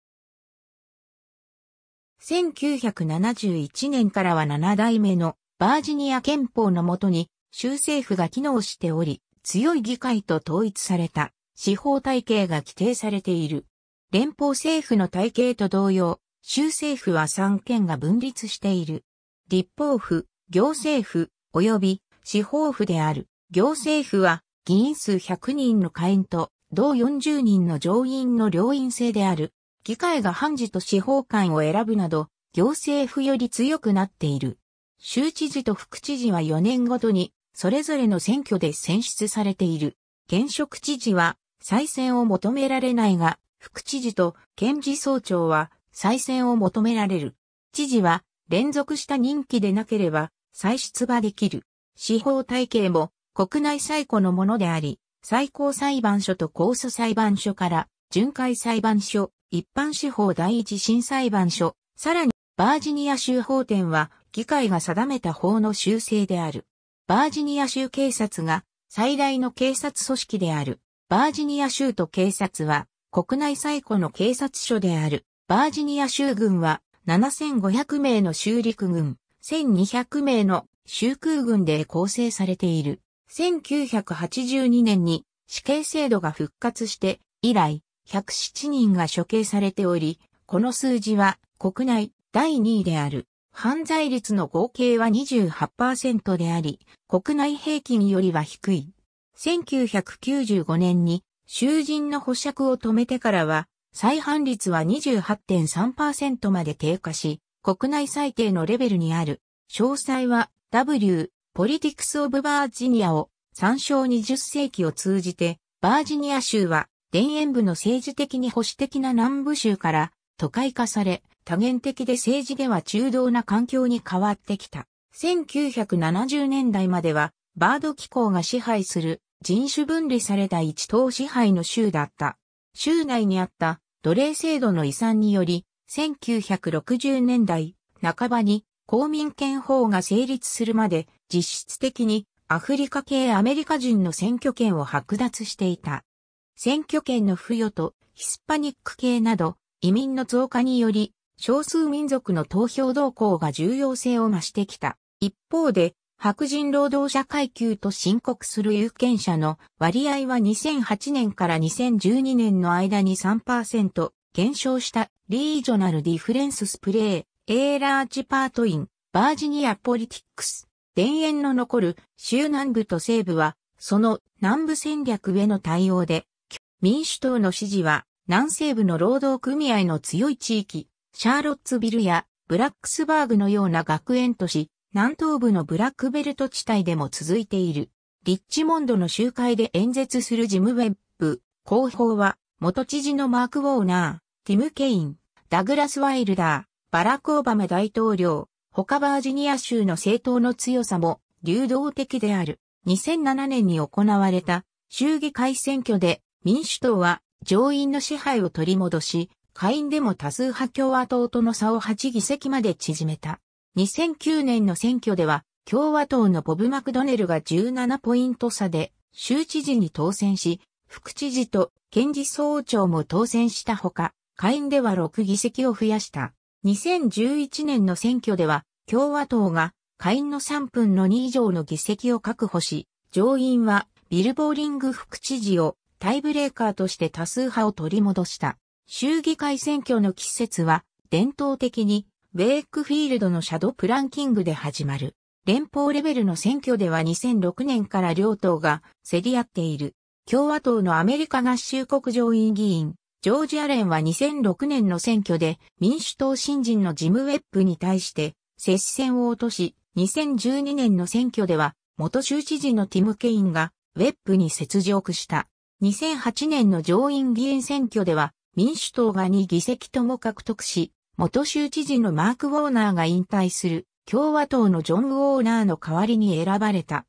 1971年からは7代目のバージニア憲法のもとに州政府が機能しており、強い議会と統一された司法体系が規定されている。連邦政府の体系と同様、州政府は三県が分立している。立法府、行政府、及び司法府である。行政府は議員数100人の下院と同40人の上院の両院制である。議会が判事と司法官を選ぶなど、行政府より強くなっている。州知事と副知事は4年ごとに、それぞれの選挙で選出されている。現職知事は再選を求められないが、副知事と検事総長は再選を求められる。知事は連続した任期でなければ再出馬できる。司法体系も国内最古のものであり、最高裁判所と控訴裁判所から巡回裁判所、一般司法第一審裁判所、さらにバージニア州法典は議会が定めた法の修正である。バージニア州警察が最大の警察組織である。バージニア州と警察は国内最古の警察署である。バージニア州軍は7500名の州陸軍、1200名の州空軍で構成されている。1982年に死刑制度が復活して以来107人が処刑されており、この数字は国内第2位である。犯罪率の合計は28%であり、国内平均よりは低い。1995年に囚人の保釈を止めてからは再犯率は28.3%まで低下し、国内最低のレベルにある。詳細は W、Politics of Virginia を参照20世紀を通じて、バージニア州は田園部の政治的に保守的な南部州から都会化され、多元的で政治では中道な環境に変わってきた。1970年代までは、バード機構が支配する人種分離された一党支配の州だった。州内にあった奴隷制度の遺産により、1960年代半ばに公民権法が成立するまで実質的にアフリカ系アメリカ人の選挙権を剥奪していた。選挙権の付与とヒスパニック系など移民の増加により少数民族の投票動向が重要性を増してきた。一方で白人労働者階級と申告する有権者の割合は2008年から2012年の間に3%減少したリージョナルディフレンススプレー、エーラーチパートイン、バージニアポリティックス、田園の残る州南部と西部は、その南部戦略への対応で、民主党の支持は南西部の労働組合の強い地域、シャーロッツビルやブラックスバーグのような学園都市、南東部のブラックベルト地帯でも続いている。リッチモンドの集会で演説するジム・ウェッブ、広報は、元知事のマーク・ウォーナー、ティム・ケイン、ダグラス・ワイルダー、バラク・オバマ大統領、他バージニア州の政党の強さも流動的である。2007年に行われた州議会選挙で民主党は上院の支配を取り戻し、下院でも多数派共和党との差を8議席まで縮めた。2009年の選挙では、共和党のボブ・マクドネルが17ポイント差で、州知事に当選し、副知事と検事総長も当選したほか、下院では6議席を増やした。2011年の選挙では、共和党が下院の3分の2以上の議席を確保し、上院はビルボーリング副知事をタイブレーカーとして多数派を取り戻した。衆議会選挙の季節は、伝統的にウェイクフィールドのシャドプランキングで始まる。連邦レベルの選挙では2006年から両党が競り合っている。共和党のアメリカ合衆国上院議員、ジョージ・アレンは2006年の選挙で民主党新人のジム・ウェップに対して接戦を落とし、2012年の選挙では元州知事のティム・ケインがウェップに雪辱した。2008年の上院議員選挙では民主党が2議席とも獲得し、元州知事のマーク・ウォーナーが引退する共和党のジョン・ウォーナーの代わりに選ばれた。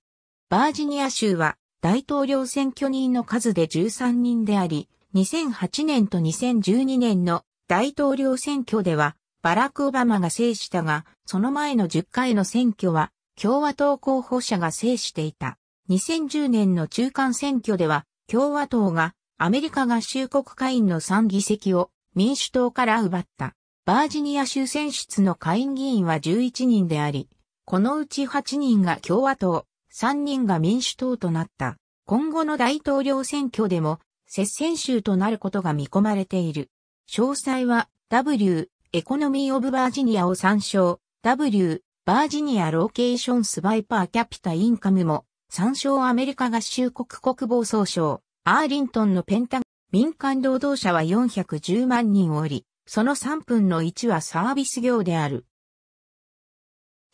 バージニア州は大統領選挙人の数で13人であり、2008年と2012年の大統領選挙ではバラク・オバマが制したが、その前の10回の選挙は共和党候補者が制していた。2010年の中間選挙では共和党がアメリカ合衆国会員の3議席を民主党から奪った。バージニア州選出の下院議員は11人であり、このうち8人が共和党、3人が民主党となった。今後の大統領選挙でも接戦州となることが見込まれている。詳細は W エコノミーオブバージニアを参照、W バージニアローケーションスバイパーキャピタインカムも参照アメリカ合衆国国防総省アーリントンのペンタ民間労働者は410万人おり、その3分の1はサービス業である。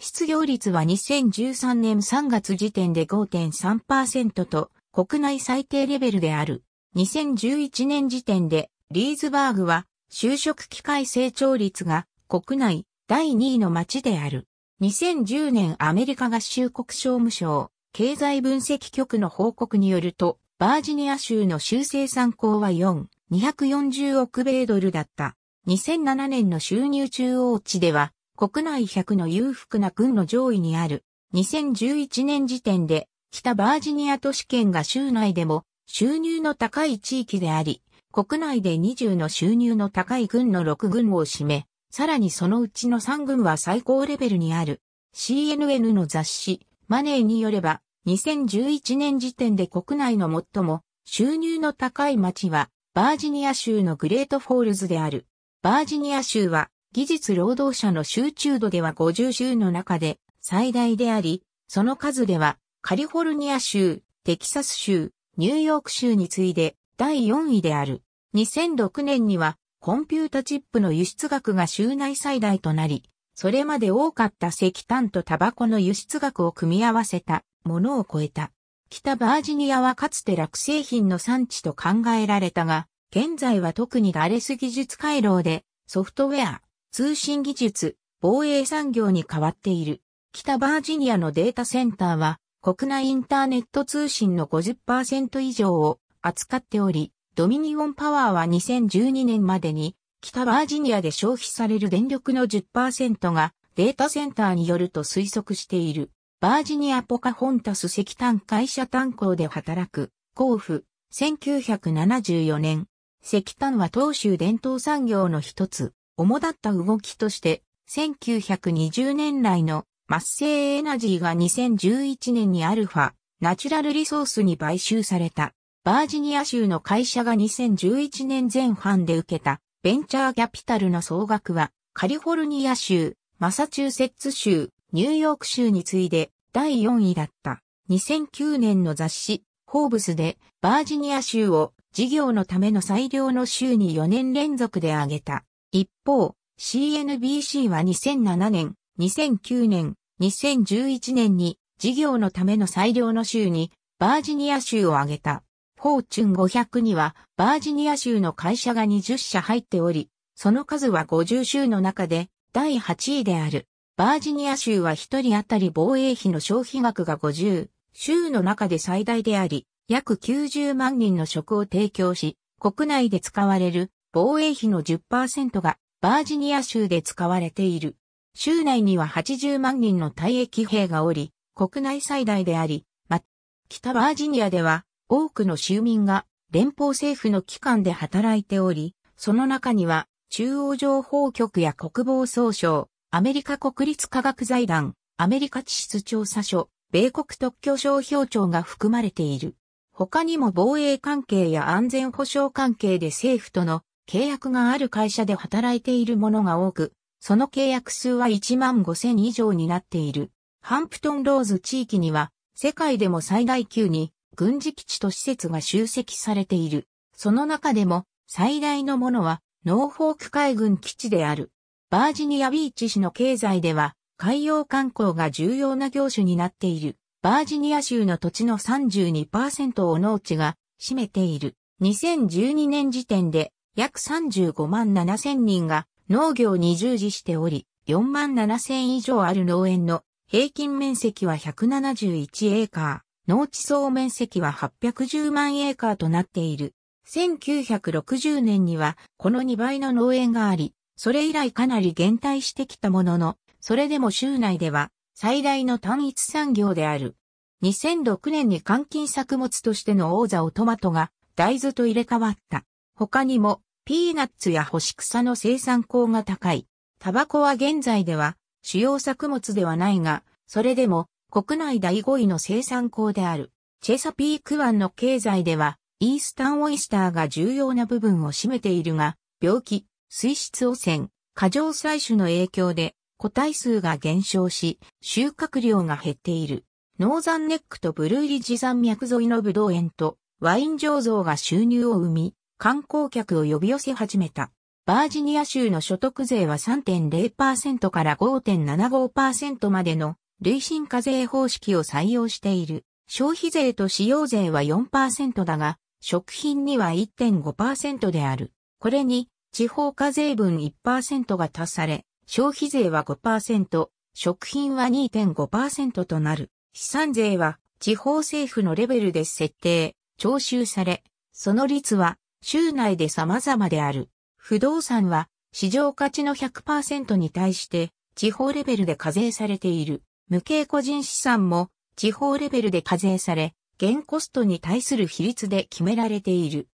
失業率は2013年3月時点で5.3%と国内最低レベルである。2011年時点でリーズバーグは就職機会成長率が国内第2位の街である。2010年アメリカ合衆国商務省経済分析局の報告によると、バージニア州の州生産高は4、240億米ドルだった。2007年の収入中央値では、国内100の裕福な軍の上位にある。2011年時点で、北バージニア都市圏が州内でも収入の高い地域であり、国内で20の収入の高い軍の6軍を占め、さらにそのうちの3軍は最高レベルにある。CNN の雑誌、マネーによれば、2011年時点で国内の最も収入の高い町は、バージニア州のグレートフォールズである。バージニア州は技術労働者の集中度では50州の中で最大であり、その数ではカリフォルニア州、テキサス州、ニューヨーク州に次いで第4位である。2006年にはコンピュータチップの輸出額が州内最大となり、それまで多かった石炭とタバコの輸出額を組み合わせたものを超えた。北バージニアはかつて落製品の産地と考えられたが、現在は特にガレス技術回廊でソフトウェア、通信技術、防衛産業に変わっている。北バージニアのデータセンターは国内インターネット通信の50%以上を扱っており、ドミニオンパワーは2012年までに北バージニアで消費される電力の10%がデータセンターによると推測している。バージニアポカホンタス石炭会社炭鉱で働く、甲府、1974年、石炭は東州伝統産業の一つ、主だった動きとして、1920年来のマッセイエナジーが2011年にアルファ、ナチュラルリソースに買収された。バージニア州の会社が2011年前半で受けたベンチャーキャピタルの総額はカリフォルニア州、マサチューセッツ州、ニューヨーク州に次いで第4位だった。2009年の雑誌、ホーブスでバージニア州を事業のための最良の週に4年連続で上げた。一方、CNBC は2007年、2009年、2011年に事業のための最良の週にバージニア州を挙げた。フォーチュン500にはバージニア州の会社が20社入っており、その数は50州の中で第8位である。バージニア州は1人当たり防衛費の消費額が50、州の中で最大であり、約90万人の職を提供し、国内で使われる防衛費の10%がバージニア州で使われている。州内には80万人の退役兵がおり、国内最大であり、ま、北バージニアでは多くの州民が連邦政府の機関で働いており、その中には中央情報局や国防総省、アメリカ国立科学財団、アメリカ地質調査所、米国特許商標庁が含まれている。他にも防衛関係や安全保障関係で政府との契約がある会社で働いているものが多く、その契約数は1万5000以上になっている。ハンプトンローズ地域には、世界でも最大級に軍事基地と施設が集積されている。その中でも最大のものはノーフォーク海軍基地である。バージニアビーチ市の経済では海洋観光が重要な業種になっている。バージニア州の土地の32%を農地が占めている。2012年時点で約35万7千人が農業に従事しており、4万7千以上ある農園の平均面積は171エーカー、農地総面積は810万エーカーとなっている。1960年にはこの2倍の農園があり、それ以来かなり減退してきたものの、それでも州内では最大の単一産業である。2006年に換金作物としての王座をトマトが大豆と入れ替わった。他にも、ピーナッツや干し草の生産高が高い。タバコは現在では主要作物ではないが、それでも国内第5位の生産高である。チェサピーク湾の経済では、イースタンオイスターが重要な部分を占めているが、病気、水質汚染、過剰採取の影響で個体数が減少し、収穫量が減っている。ノーザンネックとブルーリジ山脈沿いのブドウ園とワイン醸造が収入を生み、観光客を呼び寄せ始めた。バージニア州の所得税は3.0%から5.75%までの累進課税方式を採用している。消費税と使用税は4%だが、食品には1.5%である。これに、地方課税分1%が足され、消費税は5%、食品は2.5%となる。資産税は地方政府のレベルで設定、徴収され、その率は州内で様々である。不動産は市場価値の100%に対して地方レベルで課税されている。無形個人資産も地方レベルで課税され、現コストに対する比率で決められている。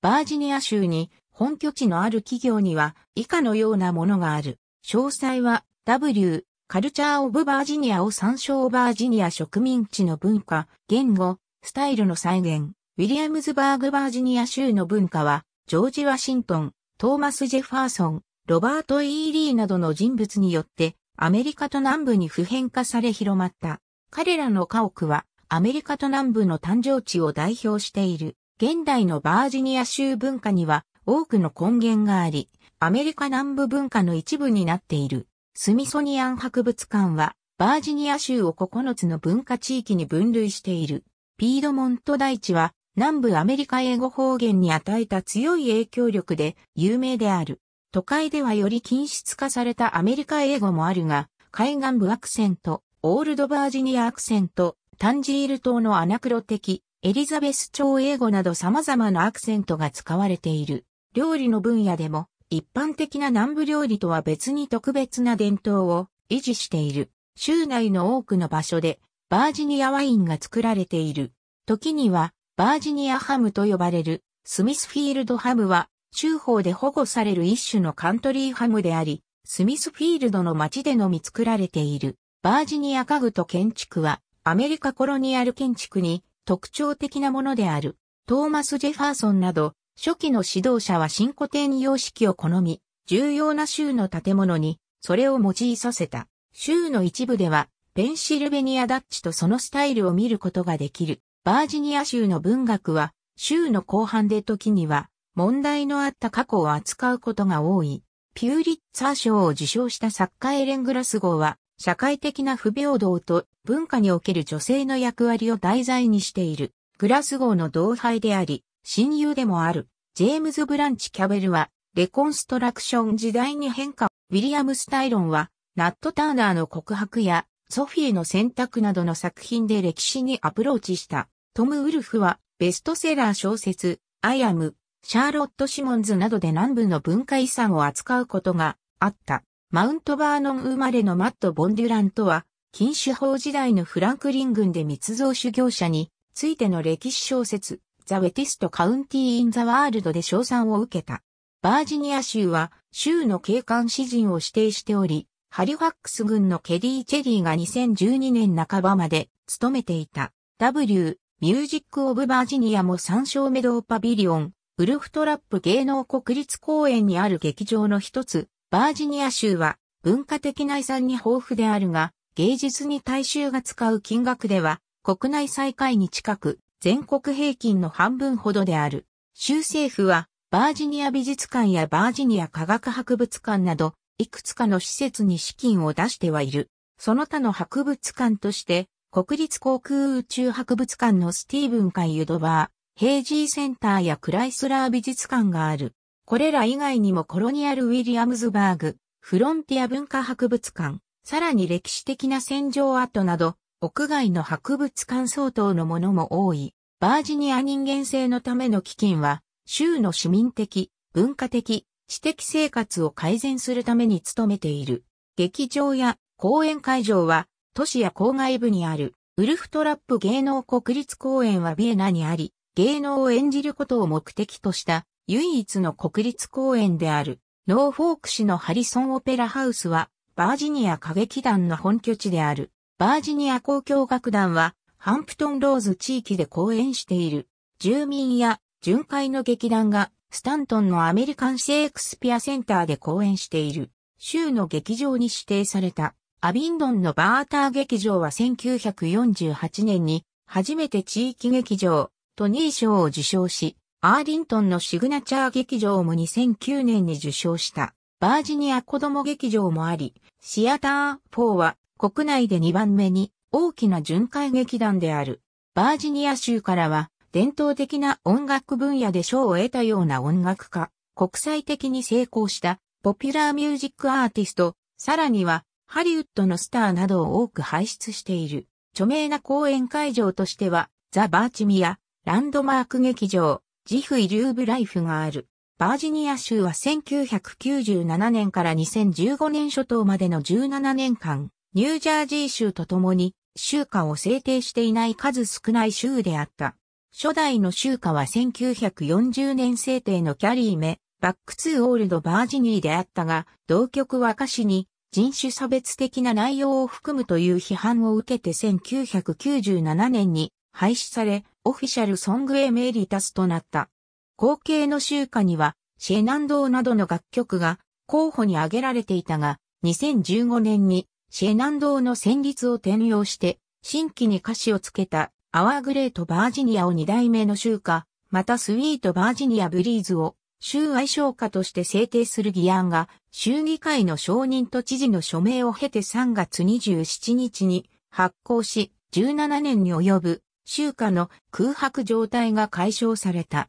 バージニア州に本拠地のある企業には以下のようなものがある。詳細は W、カルチャー・オブ・バージニアを参照バージニア植民地の文化、言語、スタイルの再現。ウィリアムズバーグ・バージニア州の文化は、ジョージ・ワシントン、トーマス・ジェファーソン、ロバート・イーリーなどの人物によって、アメリカと南部に普遍化され広まった。彼らの家屋は、アメリカと南部の誕生地を代表している。現代のバージニア州文化には、多くの根源があり、アメリカ南部文化の一部になっている。スミソニアン博物館は、バージニア州を9つの文化地域に分類している。ピードモント大地は、南部アメリカ英語方言に与えた強い影響力で有名である。都会ではより均質化されたアメリカ英語もあるが、海岸部アクセント、オールドバージニアアクセント、タンジール島のアナクロ的、エリザベス朝英語など様々なアクセントが使われている。料理の分野でも一般的な南部料理とは別に特別な伝統を維持している。州内の多くの場所でバージニアワインが作られている。時にはバージニアハムと呼ばれるスミスフィールドハムは州法で保護される一種のカントリーハムであり、スミスフィールドの町でのみ作られている。バージニア家具と建築はアメリカコロニアル建築に特徴的なものである。トーマス・ジェファーソンなど初期の指導者は新古典様式を好み、重要な州の建物にそれを用いさせた。州の一部では、ペンシルベニアダッチとそのスタイルを見ることができる。バージニア州の文学は、州の後半で時には、問題のあった過去を扱うことが多い。ピューリッツァー賞を受賞した作家エレン・グラスゴーは、社会的な不平等と文化における女性の役割を題材にしている。グラスゴーの同輩であり、親友でもある、ジェームズ・ブランチ・キャベルは、レコンストラクション時代に変化。ウィリアム・スタイロンは、ナット・ターナーの告白や、ソフィーの選択などの作品で歴史にアプローチした。トム・ウルフは、ベストセラー小説、アイアム、シャーロット・シモンズなどで南部の文化遺産を扱うことがあった。マウント・バーノン生まれのマット・ボンデュラントは、禁酒法時代のフランクリン軍で密造修行者についての歴史小説、ザ・ウェティスト・カウンティイン・ザ・ワールドで賞賛を受けた。バージニア州は州の警官詩人を指定しており、ハリファックス軍のケディ・チェリーが2012年半ばまで務めていた W ミュージック・オブ・バージニアも3章目ーパビリオン、ウルフトラップ芸能国立公園にある劇場の一つ、バージニア州は文化的内産に豊富であるが、芸術に大衆が使う金額では国内最下位に近く、全国平均の半分ほどである。州政府は、バージニア美術館やバージニア科学博物館など、いくつかの施設に資金を出してはいる。その他の博物館として、国立航空宇宙博物館のスティーブン・カイ・ユドバー、ヘイジーセンターやクライスラー美術館がある。これら以外にもコロニアル・ウィリアムズバーグ、フロンティア文化博物館、さらに歴史的な戦場跡など、屋外の博物館相当のものも多い、バージニア人間性のための基金は、州の市民的、文化的、知的生活を改善するために努めている。劇場や公演会場は、都市や郊外部にある、ウルフトラップ芸能国立公園はビエナにあり、芸能を演じることを目的とした唯一の国立公園である、ノーフォーク市のハリソンオペラハウスは、バージニア歌劇団の本拠地である。バージニア交響楽団は、ハンプトンローズ地域で公演している、住民や巡回の劇団が、スタントンのアメリカンシェイクスピアセンターで公演している、州の劇場に指定された、アビンドンのバーター劇場は1948年に、初めて地域劇場、トニー賞を受賞し、アーリントンのシグナチャー劇場も2009年に受賞した、バージニア子供劇場もあり、シアター4は国内で2番目に大きな巡回劇団である。バージニア州からは、伝統的な音楽分野で賞を得たような音楽家、国際的に成功したポピュラーミュージックアーティスト、さらにはハリウッドのスターなどを多く輩出している。著名な公演会場としては、ザ・バーチミア、ランドマーク劇場、ジフ・イリューブ・ライフがある。バージニア州は1997年から2015年初頭までの17年間、ニュージャージー州と共に、州歌を制定していない数少ない州であった。初代の州歌は1940年制定のキャリーメ、バックツーオールドバージニーであったが、同曲は歌詞に人種差別的な内容を含むという批判を受けて1997年に廃止され、オフィシャルソングエメリタスとなった。後継の州歌には、シェナンドーなどの楽曲が候補に挙げられていたが、2015年にシェナンドーの旋律を転用して、新規に歌詞をつけた、アワーグレートバージニアを二代目の集歌、またスイートバージニアブリーズを、州愛称歌として制定する議案が、州議会の承認と知事の署名を経て3月27日に発行し、17年に及ぶ集歌の空白状態が解消された。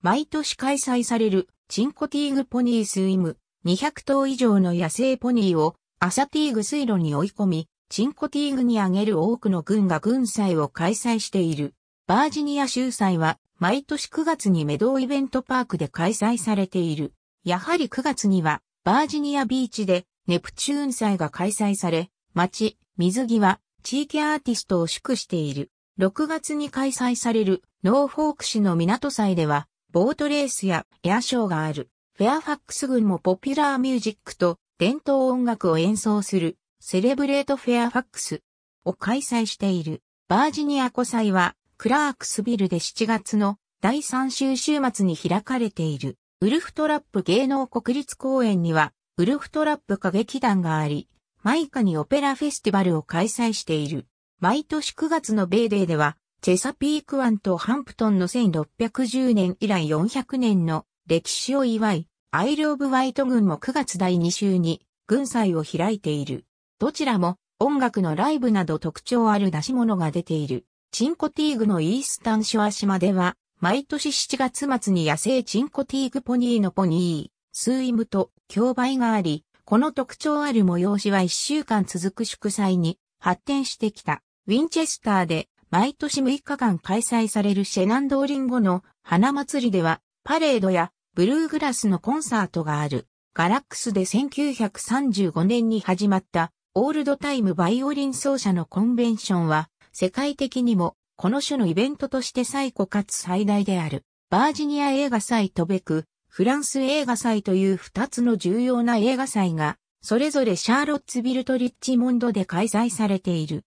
毎年開催されるチンコティーグポニースイム200頭以上の野生ポニーをアサティーグ水路に追い込み、チンコティーグにあげる多くの軍が軍祭を開催している。バージニア州祭は毎年9月にメドウイベントパークで開催されている。やはり9月にはバージニアビーチでネプチューン祭が開催され、街、水着は地域アーティストを祝している。6月に開催されるノーフォーク市の港祭ではボートレースやエアショーがある。フェアファックス群もポピュラーミュージックと伝統音楽を演奏するセレブレートフェアファックスを開催しているバージニア古祭はクラークスビルで7月の第3週週末に開かれているウルフトラップ芸能国立公園にはウルフトラップ歌劇団がありマイカにオペラフェスティバルを開催している毎年9月の米デーではチェサピーク湾とハンプトンの1610年以来400年の歴史を祝い、アイル・オブ・ワイト軍も9月第2週に軍祭を開いている。どちらも音楽のライブなど特徴ある出し物が出ている。チンコティーグのイースタンショア島では、毎年7月末に野生チンコティーグポニーのポニー、スイムと競売があり、この特徴ある催しは1週間続く祝祭に発展してきた。ウィンチェスターで毎年6日間開催されるシェナンドーリンゴの花祭りではパレードやブルーグラスのコンサートがある。ガラックスで1935年に始まったオールドタイムバイオリン奏者のコンベンションは世界的にもこの種のイベントとして最古かつ最大である。バージニア映画祭とべくフランス映画祭という二つの重要な映画祭がそれぞれシャーロッツビルトリッチモンドで開催されている。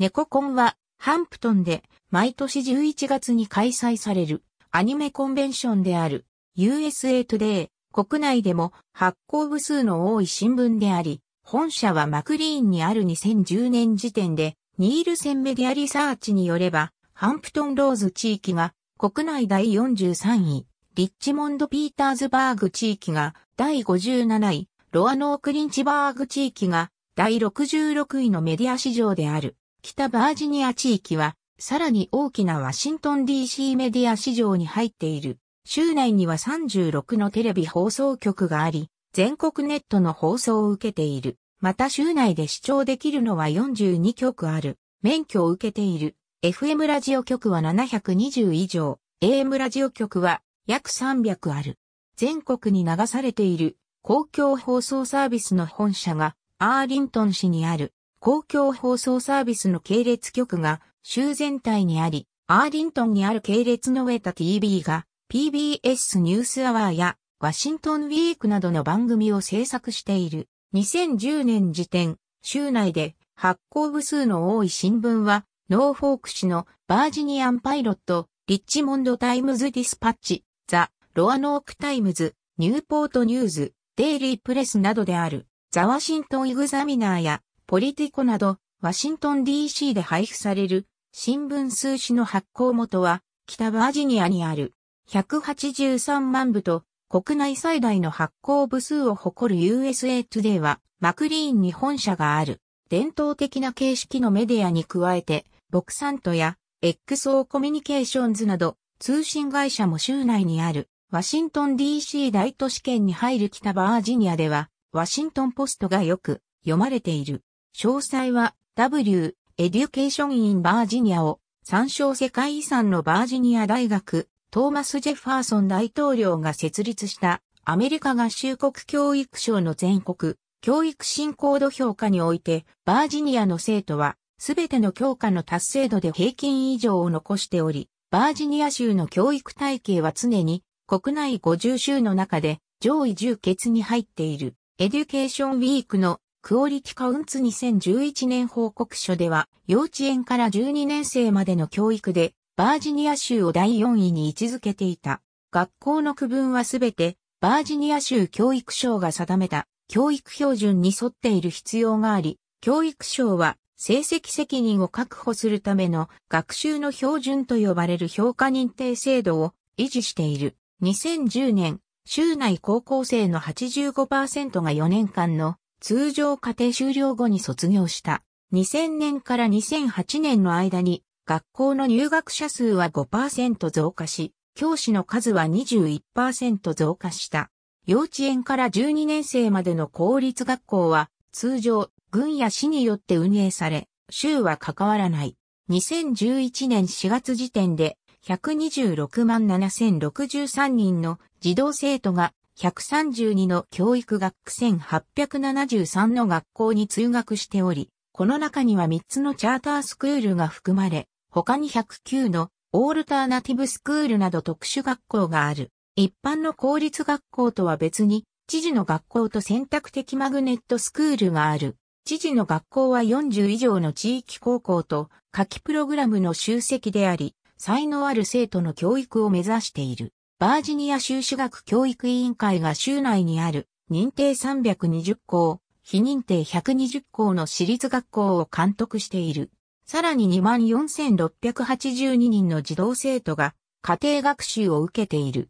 ネココンはハンプトンで毎年11月に開催されるアニメコンベンションである。USA Today、国内でも発行部数の多い新聞であり、本社はマクリーンにある2010年時点で、ニールセンメディアリサーチによれば、ハンプトンローズ地域が国内第43位、リッチモンド・ピーターズバーグ地域が第57位、ロアノーク・リンチバーグ地域が第66位のメディア市場である。北バージニア地域は、さらに大きなワシントン DC メディア市場に入っている。州内には36のテレビ放送局があり、全国ネットの放送を受けている。また州内で視聴できるのは42局ある。免許を受けている。FM ラジオ局は720以上。AM ラジオ局は約300ある。全国に流されている公共放送サービスの本社がアーリントン市にある公共放送サービスの系列局が州全体にあり、アーリントンにある系列のウェタ TV が PBS ニュースアワーやワシントンウィークなどの番組を制作している。2010年時点、州内で発行部数の多い新聞は、ノーフォーク市のバージニアンパイロット、リッチモンドタイムズディスパッチ、ザ・ロアノークタイムズ、ニューポートニューズ、デイリープレスなどである、ザ・ワシントン・イグザミナーや、ポリティコなど、ワシントン DC で配布される、新聞数紙の発行元は、北バージニアにある、183万部と国内最大の発行部数を誇る USA Today はマクリーンに本社がある伝統的な形式のメディアに加えてボクサントや XO コミュニケーションズなど通信会社も州内にあるワシントン DC 大都市圏に入る北バージニアではワシントンポストがよく読まれている。詳細は W エデュケーションインバージニアを参照世界遺産のバージニア大学トーマス・ジェファーソン大統領が設立したアメリカ合衆国教育省の全国教育振興度評価においてバージニアの生徒はすべての教科の達成度で平均以上を残しており、バージニア州の教育体系は常に国内50州の中で上位10決に入っているエデュケーションウィークのクオリティカウンツ2011年報告書では幼稚園から12年生までの教育でバージニア州を第4位に位置づけていた。学校の区分はすべて、バージニア州教育省が定めた教育標準に沿っている必要があり、教育省は成績責任を確保するための学習の標準と呼ばれる評価認定制度を維持している。2010年、州内高校生の85%が4年間の通常課程終了後に卒業した。2000年から2008年の間に学校の入学者数は5%増加し、教師の数は21%増加した。幼稚園から12年生までの公立学校は、通常、軍や市によって運営され、州は関わらない。2011年4月時点で、126万7063人の児童生徒が132の教育学区1873の学校に通学しており、この中には3つのチャータースクールが含まれ、他に109のオールターナティブスクールなど特殊学校がある。一般の公立学校とは別に、知事の学校と選択的マグネットスクールがある。知事の学校は40以上の地域高校と夏季プログラムの集積であり、才能ある生徒の教育を目指している。バージニア修士学教育委員会が州内にある認定320校、非認定120校の私立学校を監督している。さらに24,682人の児童生徒が家庭学習を受けている。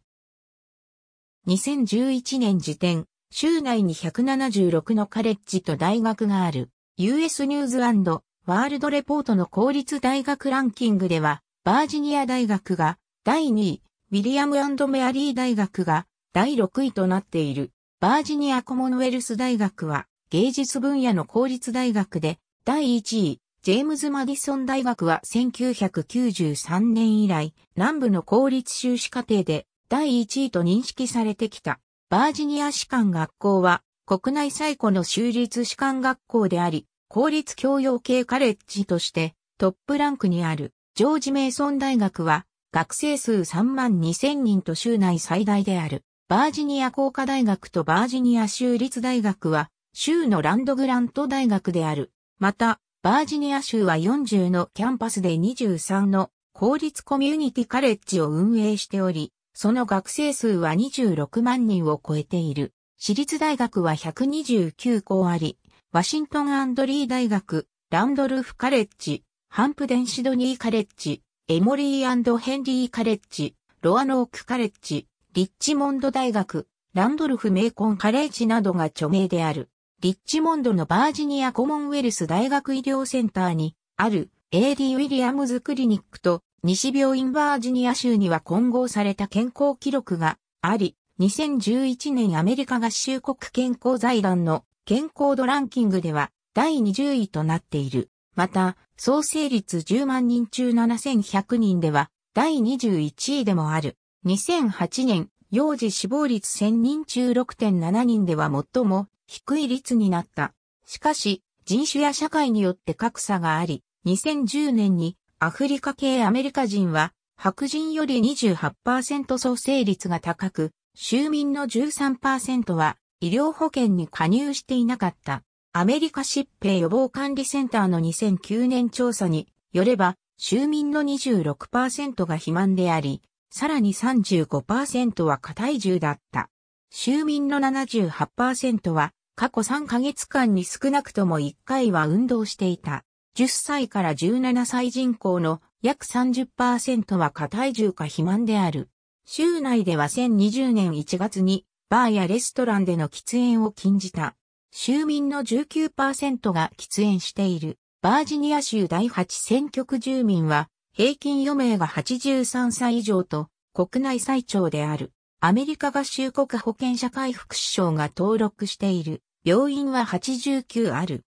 2011年時点、州内に176のカレッジと大学がある US ニューズワールドレポートの公立大学ランキングでは、バージニア大学が第2位、ウィリアムメアリー大学が第6位となっている。バージニアコモンウェルス大学は芸術分野の公立大学で第1位、ジェームズ・マディソン大学は1993年以来、南部の公立修士課程で第1位と認識されてきた。バージニア士官学校は国内最古の州立士官学校であり、公立教養系カレッジとしてトップランクにあるジョージ・メイソン大学は学生数3万2000人と州内最大である。バージニア工科大学とバージニア州立大学は州のランドグラント大学である。また、バージニア州は40のキャンパスで23の公立コミュニティカレッジを運営しており、その学生数は26万人を超えている。私立大学は129校あり、ワシントンリー大学、ランドルフカレッジ、ハンプデンシドニーカレッジ、エモリーヘンリーカレッジ、ロアノークカレッジ、リッチモンド大学、ランドルフメイコンカレッジなどが著名である。リッチモンドのバージニアコモンウェルス大学医療センターにある AD ウィリアムズクリニックと西病院バージニア州には混合された健康記録があり、2011年アメリカ合衆国健康財団の健康度ランキングでは第20位となっている。また、創生率10万人中7100人では第21位でもある。2008年、幼児死亡率1000人中6.7人では最も低い率になった。しかし、人種や社会によって格差があり、2010年にアフリカ系アメリカ人は白人より28%創生率が高く、州民の13%は医療保険に加入していなかった。アメリカ疾病予防管理センターの2009年調査によれば、州民の26%が肥満であり、さらに35%は過体重だった。州民の78%は過去3ヶ月間に少なくとも1回は運動していた。10歳から17歳人口の約30%は過体重か肥満である。州内では2 0 2 0年1月にバーやレストランでの喫煙を禁じた。州民の19%が喫煙している。バージニア州第8選挙区住民は平均余命が83歳以上と国内最長である。アメリカ合衆国保健社会福祉省が登録している。病院は89ある。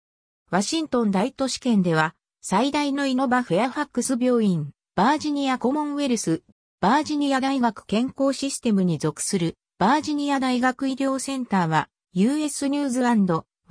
ワシントン大都市圏では、最大のイノバフェアファックス病院、バージニアコモンウェルス、バージニア大学健康システムに属する、バージニア大学医療センターは、US ニューズワ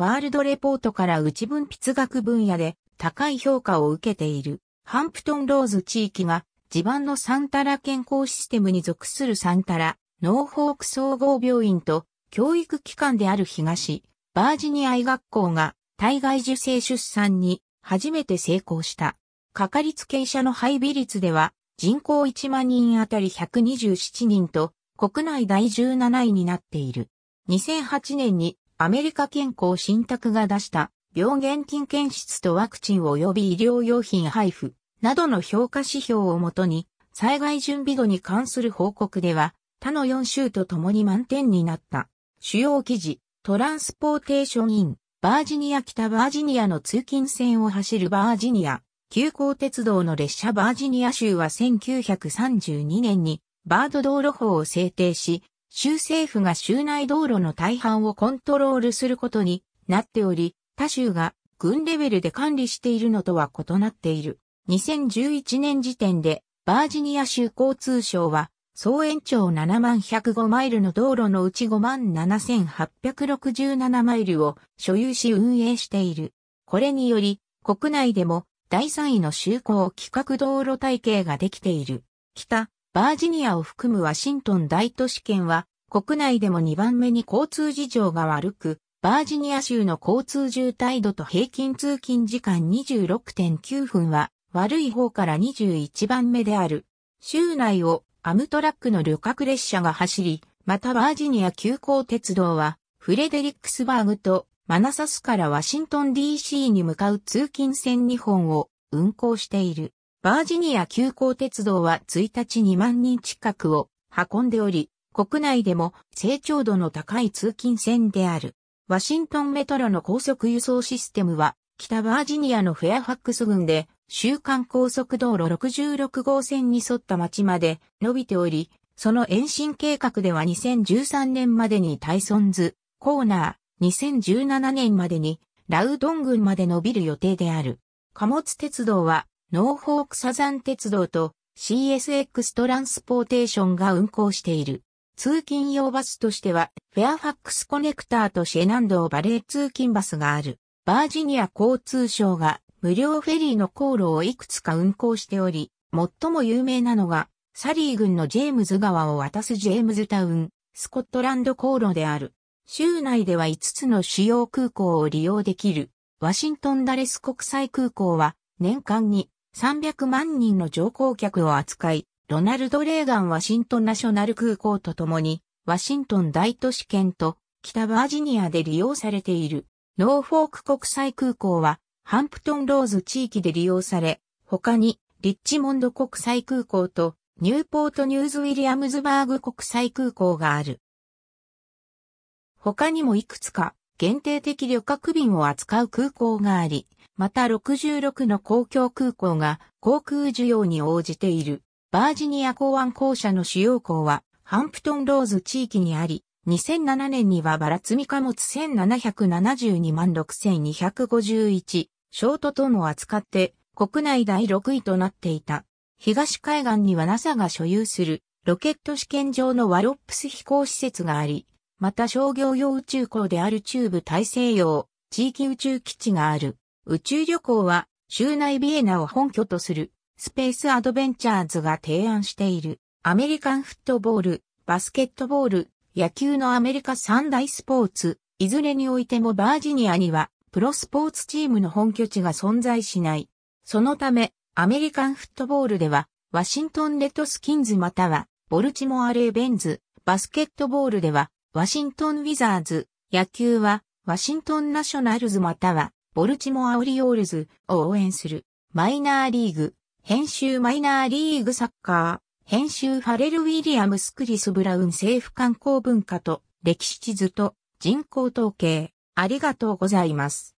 ールドレポートから内分泌学分野で高い評価を受けている。ハンプトンローズ地域が地盤のサンタラ健康システムに属するサンタラ、ノーフォーク総合病院と教育機関である東、バージニア医学校が体外受精出産に初めて成功した。かかりつけ医者の配備率では人口1万人あたり127人と国内第17位になっている。2008年にアメリカ健康信託が出した病原菌検出とワクチン及び医療用品配布などの評価指標をもとに災害準備度に関する報告では他の4州と共に満点になった。主要記事、トランスポーテーションイン、バージニア北バージニアの通勤線を走るバージニア、急行鉄道の列車バージニア州は1932年にバード道路法を制定し、州政府が州内道路の大半をコントロールすることになっており、他州が軍レベルで管理しているのとは異なっている。2011年時点でバージニア州交通省は総延長7万105マイルの道路のうち5万7867マイルを所有し運営している。これにより、国内でも第3位の就航規格道路体系ができている。北、バージニアを含むワシントン大都市圏は、国内でも2番目に交通事情が悪く、バージニア州の交通渋滞度と平均通勤時間26.9分は、悪い方から21番目である。州内をアムトラックの旅客列車が走り、またバージニア急行鉄道は、フレデリックスバーグとマナサスからワシントン DC に向かう通勤線2本を運行している。バージニア急行鉄道は1日2万人近くを運んでおり、国内でも成長度の高い通勤線である。ワシントンメトロの高速輸送システムは、北バージニアのフェアファックス群で週間高速道路66号線に沿った町まで伸びており、その延伸計画では2013年までにタイソンズ、コーナー、2017年までにラウドン郡まで伸びる予定である。貨物鉄道はノーホークサザン鉄道と CSX トランスポーテーションが運行している。通勤用バスとしては、フェアファックスコネクターとシェナンドーバレー通勤バスがある。バージニア交通省が無料フェリーの航路をいくつか運航しており、最も有名なのが、サリー軍のジェームズ川を渡すジェームズタウン、スコットランド航路である。州内では5つの主要空港を利用できる。ワシントンダレス国際空港は年間に300万人の乗降客を扱い、ロナルド・レーガン・ワシントン・ナショナル空港とともに、ワシントン大都市圏と北バージニアで利用されている。ノーフォーク国際空港はハンプトンローズ地域で利用され、他にリッチモンド国際空港とニューポートニューズウィリアムズバーグ国際空港がある。他にもいくつか限定的旅客便を扱う空港があり、また66の公共空港が航空需要に応じている。バージニア港湾公社の主要港はハンプトンローズ地域にあり、2007年にはバラ積み貨物1772万6251ショートトンを扱って国内第6位となっていた。東海岸には NASA が所有するロケット試験場のワロップス飛行施設があり、また商業用宇宙港である中部大西洋地域宇宙基地がある。宇宙旅行は州内ビエナを本拠とするスペースアドベンチャーズが提案しているアメリカンフットボール、バスケットボール、野球のアメリカ三大スポーツ、いずれにおいてもバージニアにはプロスポーツチームの本拠地が存在しない。そのため、アメリカンフットボールでは、ワシントンレッドスキンズまたは、ボルチモアレーベンズ、バスケットボールでは、ワシントンウィザーズ、野球は、ワシントンナショナルズまたは、ボルチモアオリオールズを応援する、マイナーリーグ、編集マイナーリーグサッカー。編集ファレル・ウィリアムス・クリス・ブラウン政府観光文化と歴史地図と人口統計。ありがとうございます。